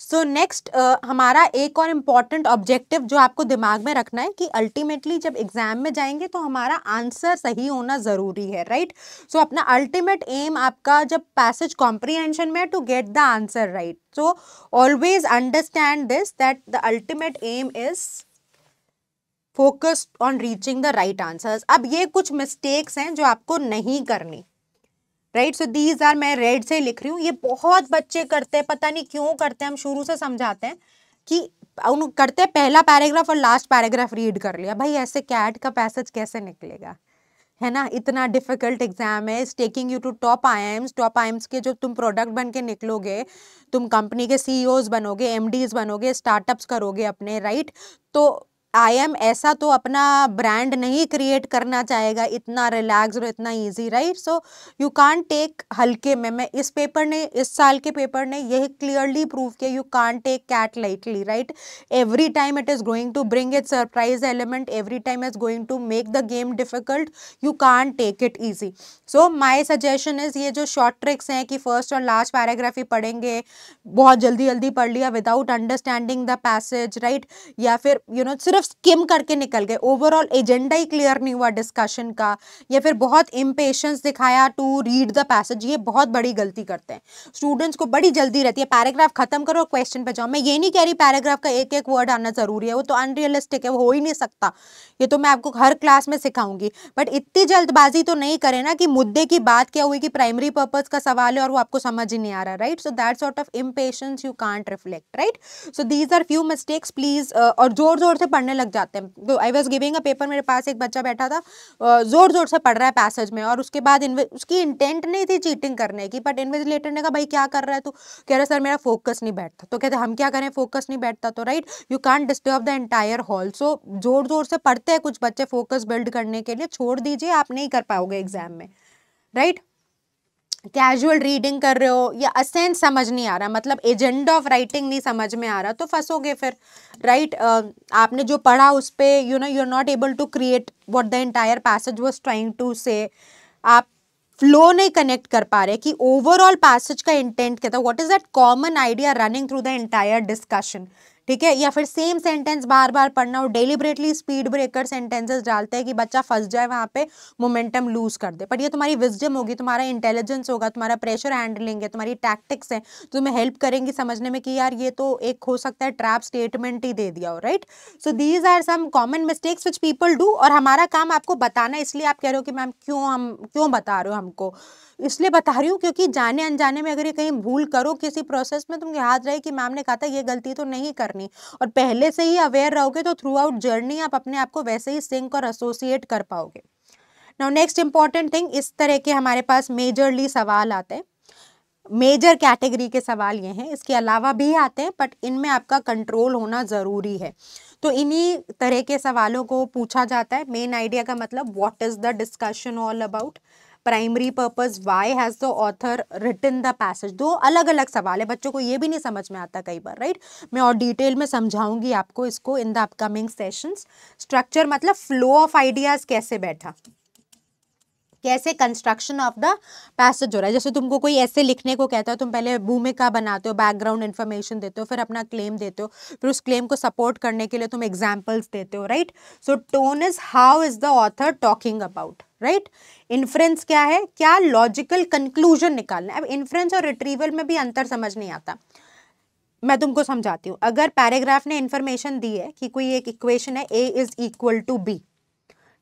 सो so नेक्स्ट uh, हमारा एक और इम्पॉर्टेंट ऑब्जेक्टिव जो आपको दिमाग में रखना है कि अल्टीमेटली जब एग्ज़ाम में जाएंगे तो हमारा आंसर सही होना ज़रूरी है राइट सो so, अपना अल्टीमेट एम आपका जब पैसेज कॉम्प्रीहेंशन में है to get the answer right so always understand this that the ultimate aim is focused on reaching the right answers अब ये कुछ मिस्टेक्स हैं जो आपको नहीं करनी राइट सो दीज आर मैं रेड से लिख रही हूँ ये बहुत बच्चे करते हैं पता नहीं क्यों करते हैं हम शुरू से समझाते हैं कि उन करते पहला पैराग्राफ और लास्ट पैराग्राफ रीड कर लिया भाई ऐसे कैट का पैसेज कैसे निकलेगा है ना इतना डिफिकल्ट एग्जाम है is taking you to top IIMs top IIMs के जो तुम प्रोडक्ट बन के निकलोगे तुम कंपनी के सी e बनोगे एम बनोगे स्टार्टअप्स करोगे अपने राइट तो आईएम ऐसा तो अपना ब्रांड नहीं क्रिएट करना चाहेगा इतना रिलैक्स और इतना easy right so you can take हल्के में मैं इस पेपर ने इस साल के पेपर ने यह क्लियरली प्रूव किया you can take CAT lightly right every time it is going to bring it surprise element every time is going to make the game difficult you can take it easy so my suggestion is ये जो short tricks हैं कि first और last पैराग्राफी पढ़ेंगे बहुत जल्दी जल्दी पढ़ लिया without understanding the passage right या फिर यू you नो know, सिर्फ सिर्फ स्किम करके निकल गए ओवरऑल एजेंडा ही क्लियर नहीं हुआ डिस्कशन का या फिर बहुत इम्पेशंस दिखाया टू रीड द पैसेज ये बहुत बड़ी गलती करते हैं स्टूडेंट्स को बड़ी जल्दी रहती है पैराग्राफ खत्म करो क्वेश्चन पे जाओ मैं ये नहीं कह रही पैराग्राफ का एक एक वर्ड आना जरूरी है वो तो अनरियलिस्टिक है वो हो ही नहीं सकता ये तो मैं आपको हर क्लास में सिखाऊंगी बट इतनी जल्दबाजी तो नहीं करें ना कि मुद्दे की बात क्या हुई कि प्राइमरी पर्पज का सवाल है और वो आपको समझ ही नहीं आ रहा right so that sort of impatience you can't reflect right so these are few mistakes please और जोर जोर से पढ़ने पढ़ने लग जाते हैं तो I was giving a paper मेरे पास एक बच्चा बैठा था ज़ोर ज़ोर से पढ़ रहा है पैसेज में और उसके बाद उसकी इंटेंट नहीं थी चीटिंग करने की बट इन्वेजिलेटर ने कहा भाई क्या कर रहा है तो कह रहा सर मेरा फोकस नहीं बैठता तो कहते हम क्या करें फोकस नहीं बैठता तो right you can't disturb the entire hall so ज़ोर ज़ोर से पढ़ते हैं कुछ बच्चे फोकस बिल्ड करने के लिए छोड़ दीजिए आप नहीं कर पाओगे एग्जाम में राइट right? कैजुअल रीडिंग कर रहे हो या असेंस समझ नहीं आ रहा मतलब एजेंडा ऑफ राइटिंग नहीं समझ में आ रहा तो फंसोगे फिर राइट right? uh, आपने जो पढ़ा उस पर you know you are not able to create what the entire passage was trying to say आप फ्लो नहीं कनेक्ट कर पा रहे कि ओवरऑल पैसेज का इंटेंट क्या था what is that common idea running through the entire discussion ठीक है या फिर सेम सेंटेंस बार बार पढ़ना और डेलीबरेटली स्पीड ब्रेकर सेंटेंसेस डालते हैं कि बच्चा फंस जाए वहाँ पे मोमेंटम लूज कर दे पर ये तुम्हारी विजडम होगी तुम्हारा इंटेलिजेंस होगा तुम्हारा प्रेशर हैंडलिंग है तुम्हारी टैक्टिक्स है तुम्हें हेल्प करेंगी समझने में कि यार ये तो एक हो सकता है ट्रैप स्टेटमेंट ही दे दिया हो right so these are some common mistakes which people do और हमारा काम आपको बताना इसलिए आप कह रहे हो कि मैम क्यों हम क्यों बता रहे हो हमको इसलिए बता रही हूँ क्योंकि जाने अनजाने में अगर ये कहीं भूल करो किसी प्रोसेस में तुम याद रहे कि मैम ने कहा था ये गलती तो नहीं करनी अपनी और पहले से ही अवेयर रहोगे तो थ्रू आउट जर्नी आप अपने आप को वैसे ही सिंक और एसोसिएट कर पाओगे नाउ नेक्स्ट इंपॉर्टेंट थिंग इस तरह के हमारे पास मेजरली सवाल आते हैं मेजर कैटेगरी के सवाल ये हैं इसके अलावा भी आते हैं बट इनमें आपका कंट्रोल होना ज़रूरी है तो इन्हीं तरह के सवालों को पूछा जाता है मेन आइडिया का मतलब what is the discussion all about primary purpose why has the author written the passage दो अलग अलग सवाल है बच्चों को ये भी नहीं समझ में आता कई बार राइट मैं और डिटेल में समझाऊंगी आपको इसको in the upcoming sessions structure मतलब फ्लो ऑफ आइडियाज़ कैसे बैठा कैसे कंस्ट्रक्शन ऑफ द पैसेज हो रहा है जैसे तुमको कोई ऐसे लिखने को कहता है तुम पहले भूमिका बनाते हो बैकग्राउंड इन्फॉर्मेशन देते हो फिर अपना क्लेम देते हो फिर उस क्लेम को सपोर्ट करने के लिए तुम एग्जाम्पल्स देते हो right so tone is how is the author talking about right inference क्या है क्या लॉजिकल कंक्लूजन निकालना है अब इन्फ्रेंस और रिट्रीवल में भी अंतर समझ नहीं आता मैं तुमको समझाती हूँ अगर पैराग्राफ ने इन्फॉर्मेशन दी है कि कोई एक इक्वेशन है A is equal to B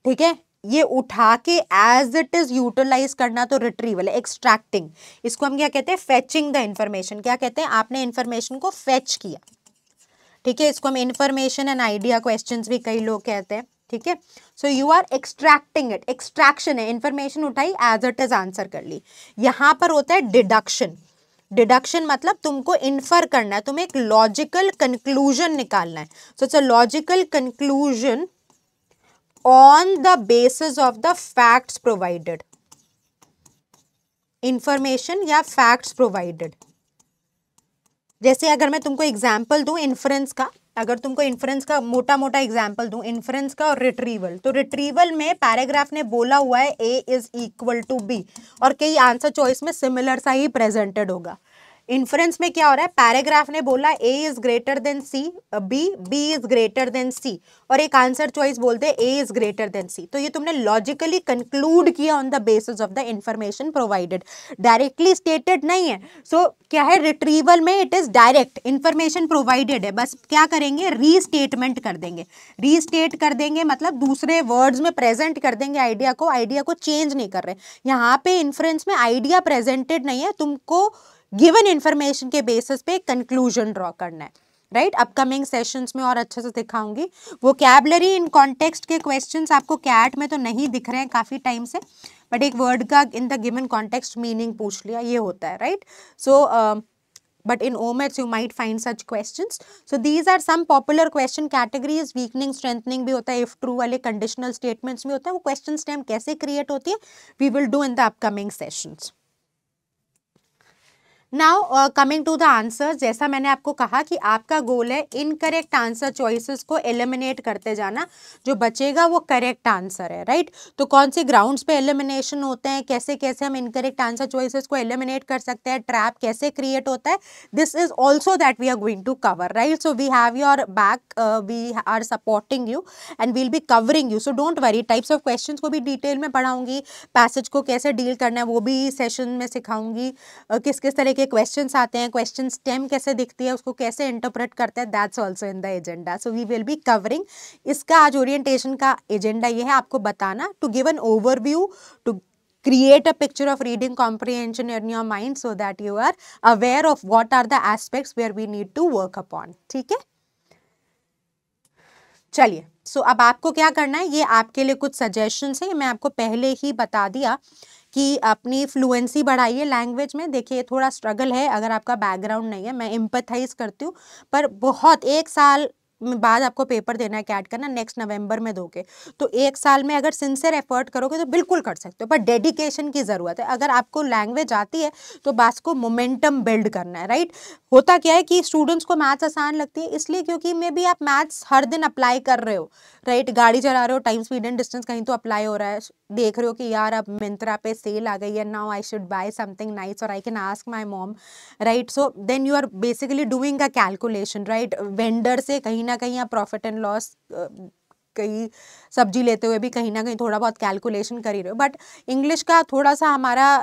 ठीक है ये उठा के एज इट इज यूटिलाइज करना तो रिट्रीवल एक्सट्रैक्टिंग इसको हम क्या कहते हैं फेचिंग द इन्फॉर्मेशन क्या कहते हैं आपने इंफॉर्मेशन को फेच किया ठीक है इसको हम इंफॉर्मेशन एंड आइडिया क्वेश्चन भी कई लोग कहते हैं ठीक है so you are extracting it extraction है इन्फॉर्मेशन उठाई एज इट इज आंसर कर ली यहां पर होता है डिडक्शन डिडक्शन मतलब तुमको इन्फर करना है तुम्हें एक लॉजिकल कंक्लूजन निकालना है so it's a logical conclusion on the basis of the facts provided information या फैक्ट्स प्रोवाइडेड जैसे अगर मैं तुमको एग्जाम्पल दू इन्फ्रेंस का अगर तुमको इन्फ्रेंस का मोटा मोटा एग्जाम्पल दू इन्फ्रेंस का और रिट्रीवल तो रिट्रीवल में पैराग्राफ ने बोला हुआ है A is equal to B और कई आंसर चॉइस में सिमिलर सा ही प्रेजेंटेड होगा इन्फ्रेंस में क्या हो रहा है पैराग्राफ ने बोला A is greater than C B B is greater than C और एक आंसर चॉइस बोलते हैं A is greater than C तो ये तुमने लॉजिकली कंक्लूड किया on the basis of the information provided directly stated नहीं है सो so, क्या है रिट्रीवल में it is direct information provided है बस क्या करेंगे रीस्टेटमेंट कर देंगे रीस्टेट कर देंगे मतलब दूसरे वर्ड्स में प्रेजेंट कर देंगे आइडिया को आइडिया को चेंज नहीं कर रहे यहाँ पे इन्फ्रेंस में आइडिया प्रेजेंटेड नहीं है तुमको गिवन इन्फॉर्मेशन के बेसिस पे कंक्लूजन ड्रॉ करना है राइट अपकमिंग सेशंस में और अच्छे से दिखाऊंगी वो कैबलरी इन कॉन्टेक्स्ट के क्वेश्चन आपको कैट में तो नहीं दिख रहे हैं काफ़ी टाइम से बट एक वर्ड का in the given context meaning पूछ लिया ये होता है right so but in OMETs you might find such questions. So these are some popular question categories. Weakening, strengthening भी होता है if true वाले conditional statements भी होता है वो question stem कैसे create होती है we will do in the upcoming sessions. Now coming to the answer जैसा मैंने आपको कहा कि आपका गोल है इनकरेक्ट आंसर चॉइसेस को एलिमिनेट करते जाना जो बचेगा वो करेक्ट आंसर है राइट right? तो कौन से ग्राउंड्स पे एलिमिनेशन होते हैं कैसे कैसे हम इनकरेक्ट आंसर चॉइसेस को एलिमिनेट कर सकते हैं ट्रैप कैसे क्रिएट होता है this is also that we are going to cover right so we have your back we are supporting you and we'll be covering you so don't worry types of question को भी detail में पढ़ाऊंगी passage को कैसे deal करना है वो भी session में सिखाऊंगी uh, किस किस तरह के क्वेश्चंस आते हैं क्वेश्चंस स्टेम कैसे दिखती है उसको कैसे इंटरप्रेट करते हैं that's also in the agenda so we will be covering इसका आज ओरिएंटेशन का एजेंडा ये है आपको बताना to give an overview to create a picture of reading comprehension in your mind so that you are aware of what are the aspects where we need to work upon ठीक है चलिए सो so, अब आपको क्या करना है ये आपके लिए कुछ सजेशन है मैं आपको पहले ही बता दिया कि अपनी फ्लुएंसी बढ़ाइए लैंग्वेज में देखिए थोड़ा स्ट्रगल है अगर आपका बैकग्राउंड नहीं है मैं एम्पथाइज करती हूँ पर बहुत एक साल बाद आपको पेपर देना है कैट का नेक्स्ट नवंबर में दोगे तो एक साल में अगर सिंसियर एफर्ट करोगे तो बिल्कुल कर सकते हो पर डेडिकेशन की ज़रूरत है अगर आपको लैंग्वेज आती है तो बास को मोमेंटम बिल्ड करना है राइट होता क्या है कि स्टूडेंट्स को मैथ्स आसान लगती है इसलिए क्योंकि मे भी आप मैथ्स हर दिन अप्लाई कर रहे हो राइट गाड़ी चला रहे हो टाइम स्पीड एंड डिस्टेंस कहीं तो अप्लाई हो रहा है देख रहे हो कि यार अब मिंत्रा पे सेल आ गई है now I should buy something nice और I can ask my mom right so then you are basically doing a calculation right vendor से कहीं ना कहीं आप प्रॉफिट एंड लॉस कहीं सब्जी लेते हुए भी कहीं ना कहीं थोड़ा बहुत कैलकुलेशन कर ही रहे हो बट इंग्लिश का थोड़ा सा हमारा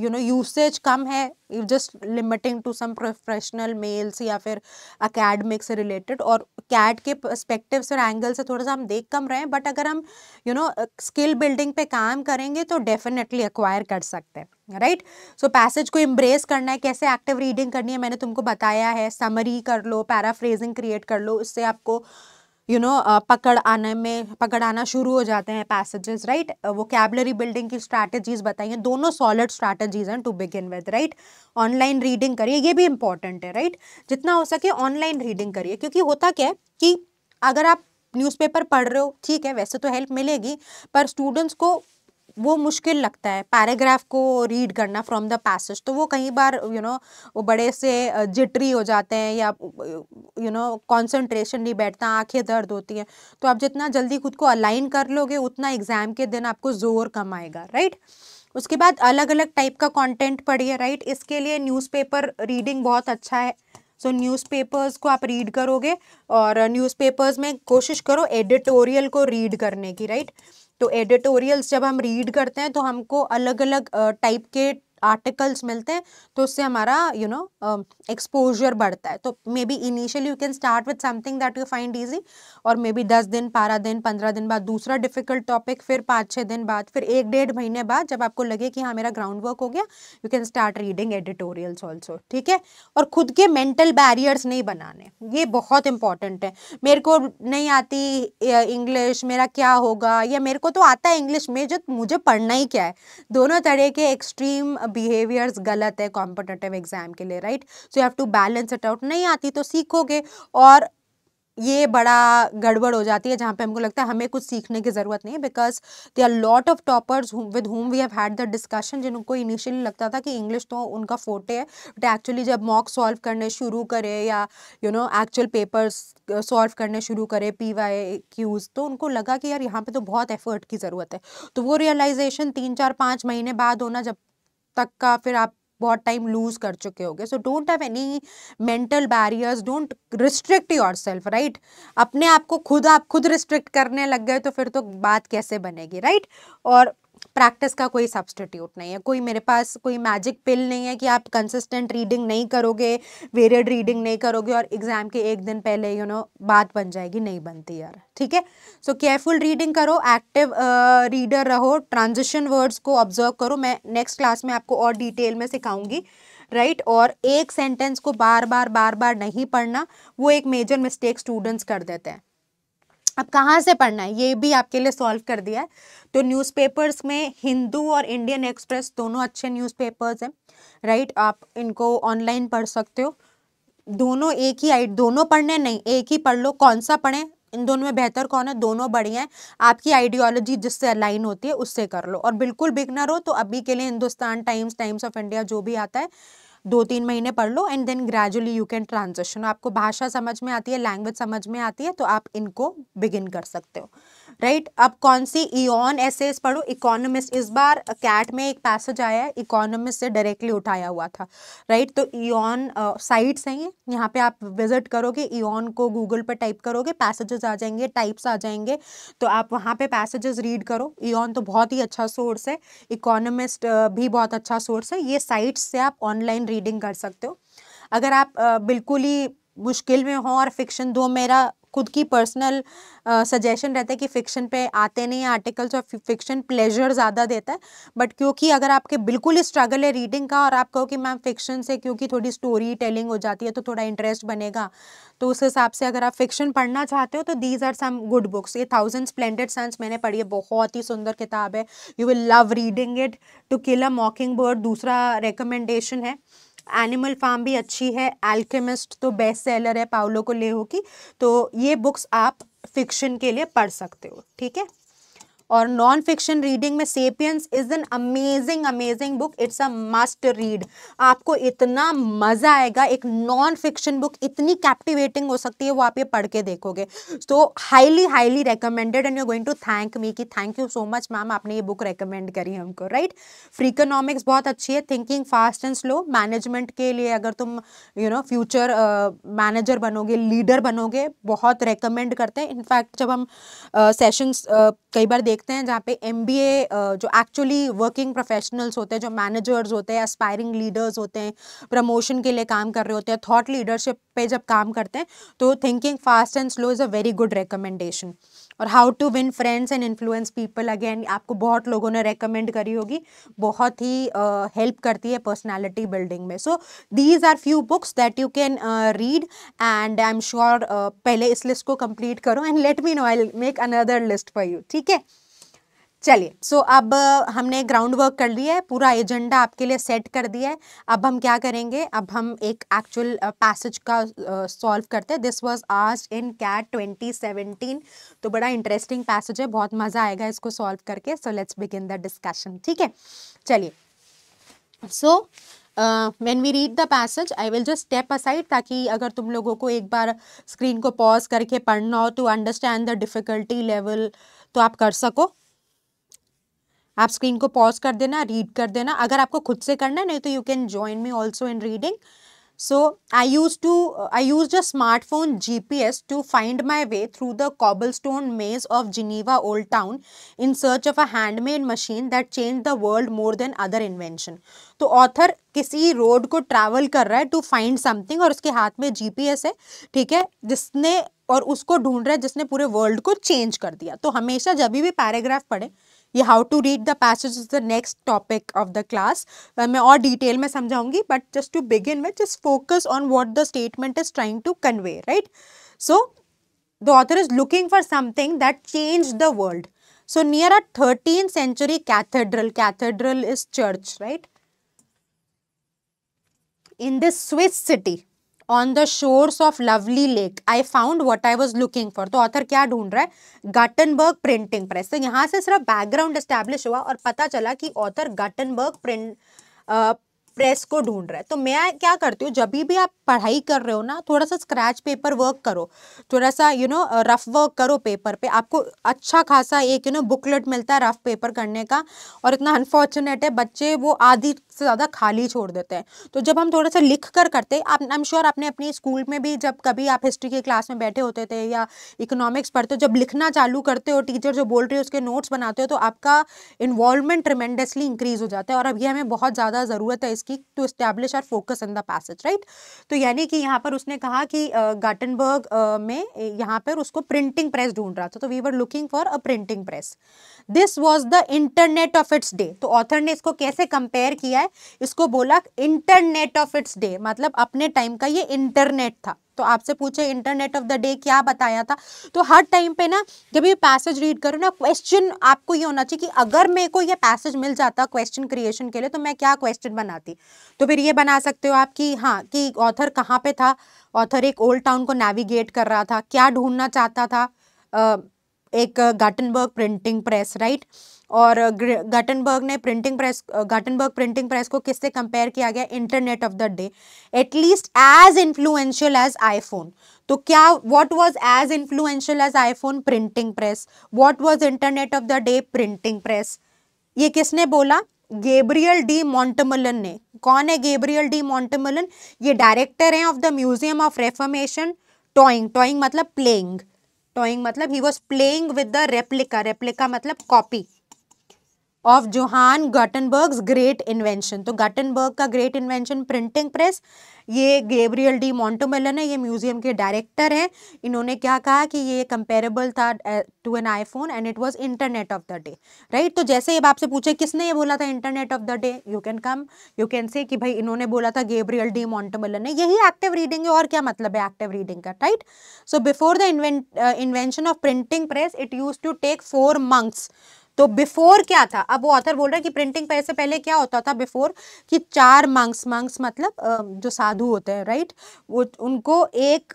यू नो यूसेज कम है just limiting to some professional mails या फिर अकेडमिक से रिलेटेड और कैट के परस्पेक्टिव से एंगल से थोड़ा सा हम देख कम रहे हैं बट अगर हम यू नो स्किल बिल्डिंग पे काम करेंगे तो डेफिनेटली अक्वायर कर सकते हैं राइट सो पैसेज को इम्ब्रेस करना है कैसे एक्टिव रीडिंग करनी है मैंने तुमको बताया है समरी कर लो पैराफ्रेजिंग क्रिएट कर लो उससे आपको यू नो uh, पकड़ आने में पकड़ आना शुरू हो जाते हैं पैसेजेस राइट वो कैबलरी बिल्डिंग की स्ट्रैटेजीज बताई हैं दोनों सॉलिड स्ट्रैटेजीज हैं to begin with right online reading करिए ये भी इंपॉर्टेंट है राइट जितना हो सके ऑनलाइन रीडिंग करिए क्योंकि होता क्या है कि अगर आप न्यूज़पेपर पढ़ रहे हो ठीक है वैसे तो हेल्प मिलेगी पर स्टूडेंट्स को वो मुश्किल लगता है पैराग्राफ को रीड करना फ्रॉम द पैसेज तो वो कई बार यू you नो know, वो बड़े से जिटरी हो जाते हैं या यू नो कॉन्सेंट्रेशन नहीं बैठता आंखें दर्द होती हैं तो आप जितना जल्दी खुद को अलाइन कर लोगे उतना एग्ज़ाम के दिन आपको ज़ोर कम आएगा राइट उसके बाद अलग अलग टाइप का कॉन्टेंट पढ़िए राइट इसके लिए न्यूज़पेपर रीडिंग बहुत अच्छा है सो so, न्यूज़पेपर्स को आप रीड करोगे और न्यूज़पेपर्स में कोशिश करो एडिटोरियल को रीड करने की राइट right? तो एडिटोरियल्स जब हम रीड करते हैं तो हमको अलग अलग टाइप के आर्टिकल्स मिलते हैं तो उससे हमारा यू नो एक्सपोजर बढ़ता है तो maybe initially you can start with something that you find easy और मे बी दस दिन बारह दिन पंद्रह दिन बाद दूसरा डिफिकल्ट टॉपिक फिर पाँच छः दिन बाद फिर एक डेढ़ महीने बाद जब आपको लगे कि हाँ मेरा ग्राउंड वर्क हो गया you can start reading editorials also ठीक है और खुद के मेंटल बैरियर्स नहीं बनाने ये बहुत इंपॉर्टेंट है मेरे को नहीं आती इंग्लिश मेरा क्या होगा या मेरे को तो आता है इंग्लिश में जो मुझे पढ़ना ही क्या है दोनों तरह के एक्सट्रीम बिहेवियर्स गलत है कॉम्पिटेटिव एग्जाम के लिए right so you have to balance it out नहीं आती तो सीखोगे और ये बड़ा गड़बड़ हो जाती है जहाँ पे हमको लगता है हमें कुछ सीखने की ज़रूरत नहीं है because they are lot of toppers with home we have had the discussion जिनको इनिशियली लगता था कि इंग्लिश तो उनका फोटे है बट एक्चुअली जब मॉक सॉल्व करने शुरू करे या you know actual papers solve करने शुरू करे पी वाई क्यूज़ तो उनको लगा कि यार यहाँ पे तो बहुत एफर्ट की ज़रूरत है तो वो रियलाइजेशन तीन चार पाँच महीने बाद होना जब तक का फिर आप बहुत टाइम लूज कर चुके होगे so don't have any mental barriers don't restrict yourself right अपने आप को खुद आप खुद रिस्ट्रिक्ट करने लग गए तो फिर तो बात कैसे बनेगी राइट right? और प्रैक्टिस का कोई सब्सटीट्यूट नहीं है कोई मेरे पास कोई मैजिक पिल नहीं है कि आप कंसिस्टेंट रीडिंग नहीं करोगे वेरियड रीडिंग नहीं करोगे और एग्ज़ाम के एक दिन पहले यू you नो know, बात बन जाएगी नहीं बनती यार ठीक है सो केयरफुल रीडिंग करो एक्टिव रीडर uh, रहो ट्रांजिशन वर्ड्स को ऑब्जर्व करो मैं नेक्स्ट क्लास में आपको और डिटेल में सिखाऊंगी राइट right? और एक सेंटेंस को बार बार बार बार नहीं पढ़ना वो एक मेजर मिस्टेक स्टूडेंट्स कर देते हैं अब कहाँ से पढ़ना है ये भी आपके लिए सॉल्व कर दिया है तो न्यूज़पेपर्स में हिंदू और इंडियन एक्सप्रेस दोनों अच्छे न्यूज़पेपर्स हैं राइट आप इनको ऑनलाइन पढ़ सकते हो दोनों एक ही आई दोनों पढ़ने नहीं एक ही पढ़ लो कौन सा पढ़ें इन दोनों में बेहतर कौन है दोनों बढ़िया हैं आपकी आइडियोलॉजी जिससे अलाइन होती है उससे कर लो और बिल्कुल बिगनर हो तो अभी के लिए Hindustan Times Times of India जो भी आता है दो तीन महीने पढ़ लो and then gradually you can transaction आपको भाषा समझ में आती है लैंग्वेज समझ में आती है तो आप इनको बिगिन कर सकते हो राइट अब कौन सी इॉन एसेस पढ़ो इकोनॉमिस्ट इस बार कैट में एक पैसेज आया है इकोनॉमिस्ट से डायरेक्टली उठाया हुआ था राइट तो इन साइट्स हैं ये यहाँ पे आप विजिट करोगे इन को गूगल पर टाइप करोगे पैसेजेस आ जाएंगे टाइप्स आ जाएंगे तो आप वहाँ पे पैसेजेस रीड करो इन तो बहुत ही अच्छा सोर्स है इकोनॉमिस्ट भी बहुत अच्छा सोर्स है ये साइट्स से आप ऑनलाइन रीडिंग कर सकते हो अगर आप बिल्कुल ही मुश्किल में हो और फिक्शन दो मेरा खुद की पर्सनल सजेशन रहता है कि फ़िक्शन पे आते नहीं आर्टिकल्स और फिक्शन प्लेजर ज़्यादा देता है बट क्योंकि अगर आपके बिल्कुल स्ट्रगल है रीडिंग का और आप कहो कि मैम फ़िक्शन से क्योंकि थोड़ी स्टोरी टेलिंग हो जाती है तो थोड़ा इंटरेस्ट बनेगा तो उस हिसाब से अगर आप फिक्शन पढ़ना चाहते हो तो these are some good books ये थाउजेंड स्प्लेंडेड सन्स मैंने पढ़ी है बहुत ही सुंदर किताब है you will love reading it to kill a mockingbird दूसरा रिकमेंडेशन है एनिमल फार्म भी अच्छी है एल्केमिस्ट तो बेस्ट सेलर है पाउलो को लेहो की तो ये बुक्स आप फिक्शन के लिए पढ़ सकते हो ठीक है और नॉन फिक्शन रीडिंग में Sapiens is an amazing amazing book it's a must read आपको इतना मज़ा आएगा एक नॉन फिक्शन बुक इतनी कैप्टिवेटिंग हो सकती है वो आप ये पढ़ के देखोगे तो highly highly recommended and you going to thank me कि thank you so much ma'am आपने ये बुक रिकमेंड करी हमको राइट फ्री इकोनॉमिक्स बहुत अच्छी है thinking fast and slow management के लिए अगर तुम यू नो फ्यूचर मैनेजर बनोगे लीडर बनोगे बहुत रिकमेंड करते हैं इनफैक्ट जब हम सेशंस uh, uh, कई बार देख देखते हैं जहाँ पे एम जो एक्चुअली वर्किंग प्रोफेशनल्स होते हैं जो मैनेजर्स होते हैं एस्पायरिंग लीडर्स होते हैं प्रमोशन के लिए काम कर रहे होते हैं थॉट लीडरशिप पे जब काम करते हैं तो thinking fast and slow is a very good recommendation और how to win friends and influence people again आपको बहुत लोगों ने रेकमेंड करी होगी बहुत ही हेल्प uh, करती है पर्सनैलिटी बिल्डिंग में so these are few books that you can read and I am sure पहले इस लिस्ट को कंप्लीट करो and let me know I make another list for you ठीक है चलिए सो अब हमने ग्राउंड वर्क कर लिया है पूरा एजेंडा आपके लिए सेट कर दिया है अब हम क्या करेंगे अब हम एक एक्चुअल पैसेज का सॉल्व करते हैं दिस वाज आज इन कैट 2017 तो बड़ा इंटरेस्टिंग पैसेज है बहुत मज़ा आएगा इसको सॉल्व करके so let's begin the discussion ठीक है चलिए so when we read the passage I will just step aside ताकि अगर तुम लोगों को एक बार स्क्रीन को पॉज करके पढ़ना हो to understand the difficulty level तो आप कर सको आप स्क्रीन को पॉज कर देना रीड कर देना अगर आपको खुद से करना है नहीं तो you can join me also in reading so I use to I use the smartphone G P S to find my way through the cobblestone maze of Geneva old town in search of a handmade machine that change the world more than other invention तो author किसी road को travel कर रहा है to find something और उसके हाथ में जी पी एस है ठीक है जिसने और उसको ढूंढ रहा है जिसने पूरे वर्ल्ड को चेंज कर दिया तो हमेशा जब भी पैराग्राफ पढ़े ये how to read the passage is the next topic of the class मैं और डिटेल में समझाऊंगी but just to begin with just focus on what the statement is trying to convey right so the author is looking for something that changed the world. So near a 13th century cathedral, cathedral is church, right? In this Swiss city, on the shores of lovely lake I found what I was looking for तो author क्या ढूंढ रहा है Gutenberg printing press तो यहाँ से सिर्फ background establish हुआ और पता चला कि ऑथर गटनबर्ग प्रिंट प्रेस को ढूंढ रहा है तो मैं क्या करती हूँ जब भी आप पढ़ाई कर रहे हो ना थोड़ा सा स्क्रैच पेपर वर्क करो थोड़ा सा यू नो रफ वर्क करो पेपर पे आपको अच्छा खासा एक यू नो बुकलेट मिलता है रफ पेपर करने का और इतना अनफॉर्चुनेट है बच्चे वो आधी से ज़्यादा खाली छोड़ देते हैं तो जब हम थोड़ा सा लिख कर करते आप आई एम श्योर आपने अपने स्कूल में भी जब कभी आप हिस्ट्री के क्लास में बैठे होते थे या इकोनॉमिक्स पढ़ते हो जब लिखना चालू करते हो टीचर जो बोल रहे हो उसके नोट्स बनाते हो तो आपका इन्वॉल्वमेंट ट्रिमेंडसली इंक्रीज हो जाता है और अभी हमें बहुत ज़्यादा ज़रूरत है इस की to establish our focus in the passage right तो यानी कि यहाँ पर उसने कहा कि गार्टनबर्ग uh, uh, में यहाँ पर उसको प्रिंटिंग प्रेस ढूंढ रहा था तो we were looking for a printing press this was the internet of its day तो ऑथर ने इसको कैसे कंपेयर किया है इसको बोला इंटरनेट ऑफ इट्स डे मतलब अपने टाइम का ये इंटरनेट था तो आपसे पूछे इंटरनेट ऑफ द डे क्या बताया था तो हर टाइम पे ना जब ये पैसेज रीड करो ना क्वेश्चन आपको ये होना चाहिए कि अगर मेरे को ये पैसेज मिल जाता क्वेश्चन क्रिएशन के लिए तो मैं क्या क्वेश्चन बनाती तो फिर ये बना सकते हो आप कि हाँ कि ऑथर कहाँ पे था ऑथर एक ओल्ड टाउन को नेविगेट कर रहा था क्या ढूंढना चाहता था एक Gutenberg printing press right right? और गटनबर्ग ने printing press Gutenberg printing press को किससे कंपेयर किया गया internet of the day at least as influential as iPhone तो क्या what was as influential as iPhone printing press what was internet of the day printing press ये किसने बोला Gabriel D मॉन्टमलन ने कौन है गेब्रियल डी मॉन्टमलन ये डायरेक्टर हैं of the museum of reformation toying toying मतलब प्लेइंग टॉइंग मतलब he was playing with the replica replica मतलब copy of Johann Gutenberg great invention तो गटनबर्ग का ग्रेट इन्वेंशन प्रिंटिंग प्रेस ये गेब्रियल डी मॉन्टोमेलन है ये museum के director हैं इन्होंने क्या कहा कि ये कंपेरेबल था to an iPhone and it was internet of the day right तो जैसे ये आपसे पूछे किसने ये बोला था internet of the day you can come you can say कि भाई इन्होंने बोला था गेब्रियल डी मॉन्टोमेलन ने यही एक्टिव रीडिंग है और क्या मतलब है एक्टिव रीडिंग का right so before the invention of printing press it use to take four months तो बिफोर क्या था अब वो ऑथर बोल रहा है कि प्रिंटिंग पैसे पहले क्या होता था बिफोर कि चार मंक्स मंक्स मतलब जो साधु होते हैं राइट वो उनको एक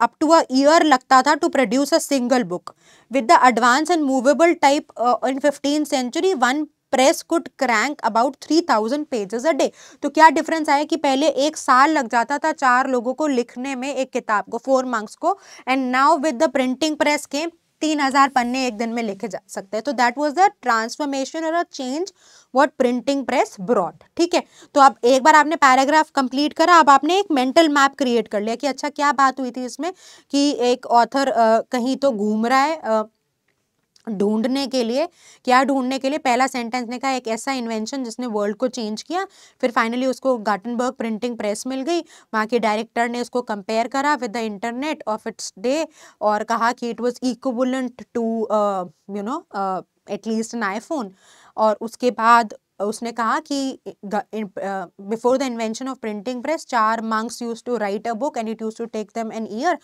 अप टू अयर लगता था to produce a single book with the advance and movable type in fifteen century one press could crank about three thousand pages a day तो क्या डिफरेंस आया कि पहले एक साल लग जाता था चार लोगों को लिखने में एक किताब को फोर मंथ्स को and now with the printing press के तीन हजार पन्ने एक दिन में लिखे जा सकते हैं तो दैट वॉज द ट्रांसफॉर्मेशन और a change what printing press brought ठीक है तो अब एक बार आपने पैराग्राफ कंप्लीट करा अब आपने एक मेंटल मैप क्रिएट कर लिया कि अच्छा क्या बात हुई थी इसमें कि एक ऑथर कहीं तो घूम रहा है आ, ढूंढने के लिए क्या ढूंढने के लिए पहला सेंटेंस ने कहा एक ऐसा इन्वेंशन जिसने वर्ल्ड को चेंज किया फिर फाइनली उसको गार्टनबर्ग प्रिंटिंग प्रेस मिल गई वहाँ के डायरेक्टर ने उसको कंपेयर करा with the internet of its day और कहा कि it was equivalent to you know at least an iPhone और उसके बाद उसने कहा कि before the invention of printing press चार monks use to write a book and it use to take them an year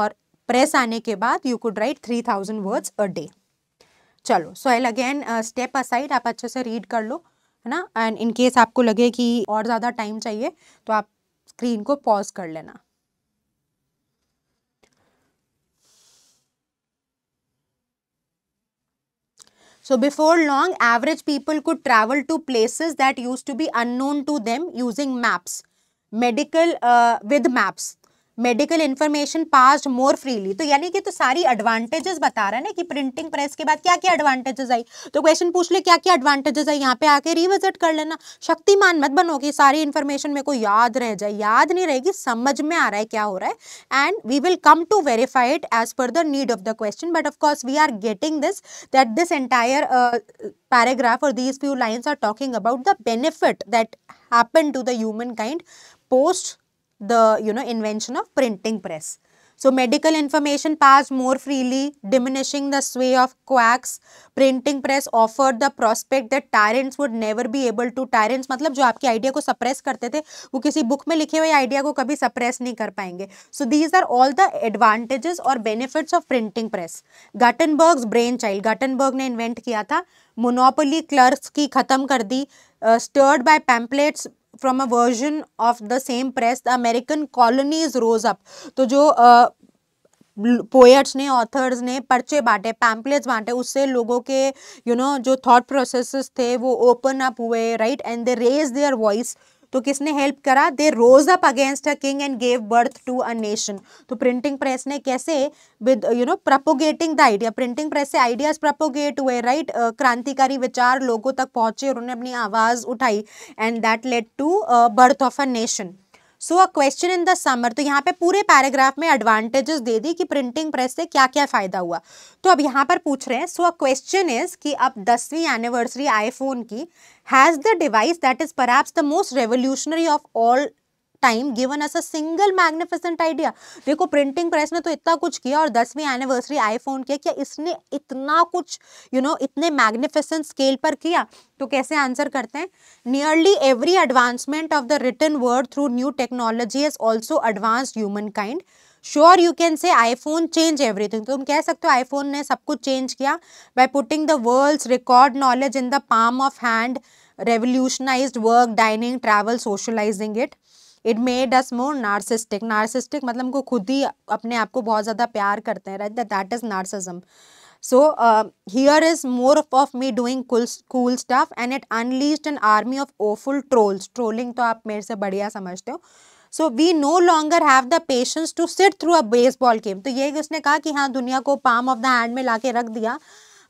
और प्रेस आने के बाद you could write three thousand words a day चलो so I'll again step aside आप अच्छे से read कर लो है ना एंड इन केस आपको लगे कि और ज़्यादा टाइम चाहिए तो आप स्क्रीन को पॉज कर लेना so before long average people could travel to places that use to be unknown to them using maps medical with maps medical information passed more freely तो यानी कि तो सारी एडवांटेजेस बता रहा है ना कि प्रिंटिंग प्रेस के बाद क्या क्या एडवांटेजेस आई तो क्वेश्चन पूछ ले क्या क्या एडवांटेजेस आई यहाँ पे आके रिविजिट कर लेना शक्तिमान मत बनो कि सारी इन्फॉर्मेशन मेरे को याद रह जाए याद नहीं रहेगी समझ में आ रहा है क्या हो रहा है and we will come to verify it as per the need of the question but of course we are getting this that this entire और these few lines are talking about the benefit that happen to the humankind post the you know invention of printing press. So medical information passed more freely, diminishing the sway of quacks. Printing press offered the prospect that tyrants would never be able to. Tyrants मतलब जो आपके idea को suppress करते थे वो किसी book में लिखे हुए आइडिया को कभी सप्रेस नहीं कर पाएंगे so these are all the advantages और benefits of printing press Gutenberg's brain gutenberg ne invent kiya tha monopoly clerks ki khatam kar di uh, stirred by pamphlets from a version of the same press the American colonies rose up तो जो poets ने authors ने पर्चे बांटे pamphlets बांटे उससे लोगों के यू you नो know, जो थॉट प्रोसेस थे वो ओपन अप हुए right and they raise their voice तो किसने हेल्प करा they rose up against a king and gave birth to a nation तो प्रिंटिंग प्रेस ने कैसे with you know propagating the idea printing press से ideas propagate हुए right right? क्रांतिकारी विचार लोगों तक पहुंचे और उन्होंने अपनी आवाज़ उठाई and that led to birth of a nation so a question in the summer तो यहाँ पे पूरे पैराग्राफ में एडवांटेजेस दे दी कि प्रिंटिंग प्रेस से क्या क्या फ़ायदा हुआ तो अब यहाँ पर पूछ रहे हैं सो अ क्वेश्चन इज कि अब दसवीं एनिवर्सरी आईफोन की has the device that is per the most revolutionary of all time given us a single magnificent idea देखो प्रिंटिंग प्रेस ने तो इतना कुछ किया और दसवीं एनिवर्सरी आईफोन किया क्या इसने इतना कुछ यू you नो know, इतने मैग्निफिसेंट स्केल पर किया तो कैसे आंसर करते हैं nearly every advancement of the written word through new technology is also advance humankind sure you can say iPhone change everything तुम कह सकते हो आईफोन ने सब कुछ चेंज किया by putting the world record knowledge in the palm of hand revolutionize work dining travel socializing it it made us more narcissistic narcissistic मतलब हमको खुद ही अपने आप को बहुत ज़्यादा प्यार करते हैं right that is narcissism so here is more of me doing cool stuff and it stuff an army of awful trolls trolling तो आप मेरे से बढ़िया समझते हो so we no longer have the patience to sit through a baseball game तो ये उसने कहा कि हाँ दुनिया को पाम ऑफ द हैंड में ला के रख दिया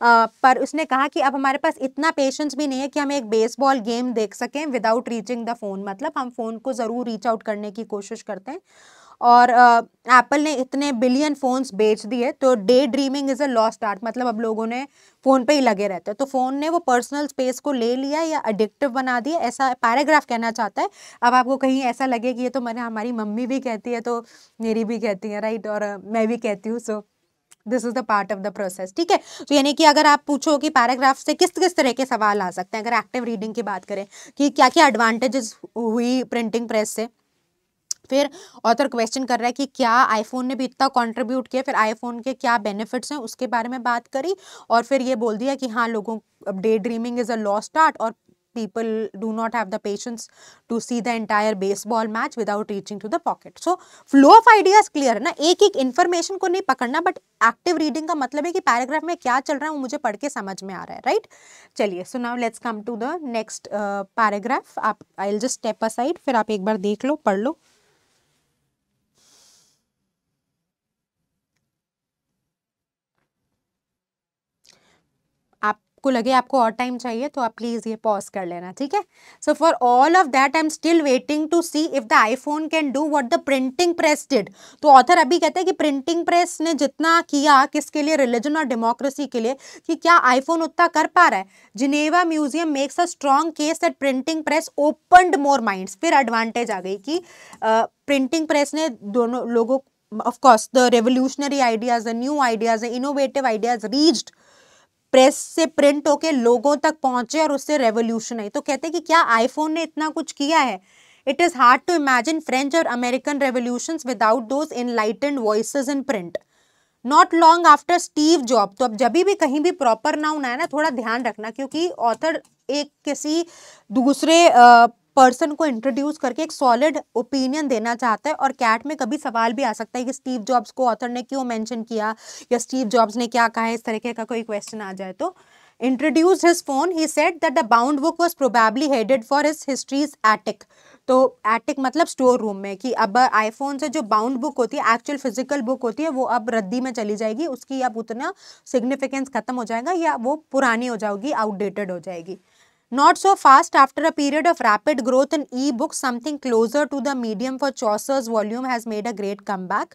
पर उसने कहा कि अब हमारे पास इतना पेशेंस भी नहीं है कि हम एक बेसबॉल गेम देख सकें विदाउट रीचिंग द फ़ोन मतलब हम फ़ोन को ज़रूर रीच आउट करने की कोशिश करते हैं और एप्पल ने इतने बिलियन फ़ोन्स बेच दिए तो daydreaming is a lost art मतलब अब लोगों ने फ़ोन पे ही लगे रहते हैं तो फ़ोन ने वो पर्सनल स्पेस को ले लिया या एडिक्टिव बना दिया ऐसा पैराग्राफ कहना चाहता है अब आपको कहीं ऐसा लगे कि ये तो मैंने हमारी मम्मी भी कहती है तो मेरी भी कहती है राइट और मैं भी कहती हूँ so this is the part of the process ठीक है तो यानी कि अगर आप पूछो कि पैराग्राफ से किस किस तरह के सवाल आ सकते हैं अगर एक्टिव रीडिंग की बात करें कि क्या क्या एडवांटेजेस हुई प्रिंटिंग प्रेस से फिर ऑथर क्वेश्चन कर रहा है कि क्या आईफोन ने भी इतना कंट्रीब्यूट किया फिर आईफोन के क्या बेनिफिट्स हैं उसके बारे में बात करी और फिर ये बोल दिया कि हाँ लोगों daydreaming is a lost art और people do not have the patience to see the entire baseball match without reaching to the pocket so flow of ideas clear है ना ek एक information ko nahi pakadna but active reading ka matlab hai ki paragraph mein kya chal raha hai wo mujhe padh ke samajh mein aa raha hai right chaliye so now let's come to the next uh, paragraph aap I'll just step aside fir aap ek bar dekh lo padh lo आपको लगे आपको और time चाहिए तो आप please ये pause कर लेना ठीक है so for all of that I am still waiting to see if the iPhone can do what the printing press did तो ऑथर अभी कहते हैं कि प्रिंटिंग प्रेस ने जितना किया किसके लिए रिलीजन और डेमोक्रेसी के लिए कि क्या आईफोन उतना कर पा रहा है Geneva museum makes a strong case that printing press opened more mind फिर एडवांटेज आ गई कि प्रिंटिंग प्रेस ने दोनों लोगों of course the revolutionary ideas the new ideas ideas the innovative press से प्रिंट होके लोगों तक पहुंचे और उससे रेवोल्यूशन आई तो कहते हैं कि क्या आईफोन ने इतना कुछ किया है it is hard to imagine French और American revolution without those enlightened voice in print not long after Steve Job तो अब जब भी कहीं भी प्रॉपर नाउन आया ना थोड़ा ध्यान रखना क्योंकि ऑथर एक किसी दूसरे पर्सन को इंट्रोड्यूस करके एक सॉलिड ओपिनियन देना चाहता है और कैट में कभी सवाल भी आ सकता है कि स्टीव जॉब्स को ऑथर ने क्यों मेंशन किया या स्टीव जॉब्स ने क्या कहा है इस तरीके का कोई क्वेश्चन आ जाए तो इंट्रोड्यूस हिज फोन ही set that the bound book was probably headed for his histories attic तो एटिक मतलब स्टोर रूम में कि अब आईफोन से जो बाउंड बुक होती है एक्चुअल फिजिकल बुक होती है वो अब रद्दी में चली जाएगी उसकी अब उतना सिग्निफिकेंस खत्म हो जाएगा या वो पुरानी हो जाएगी आउटडेटेड हो जाएगी not Not so fast after a period of rapid growth in e-books, something closer to the medium for Chaucer's volume has made a great comeback.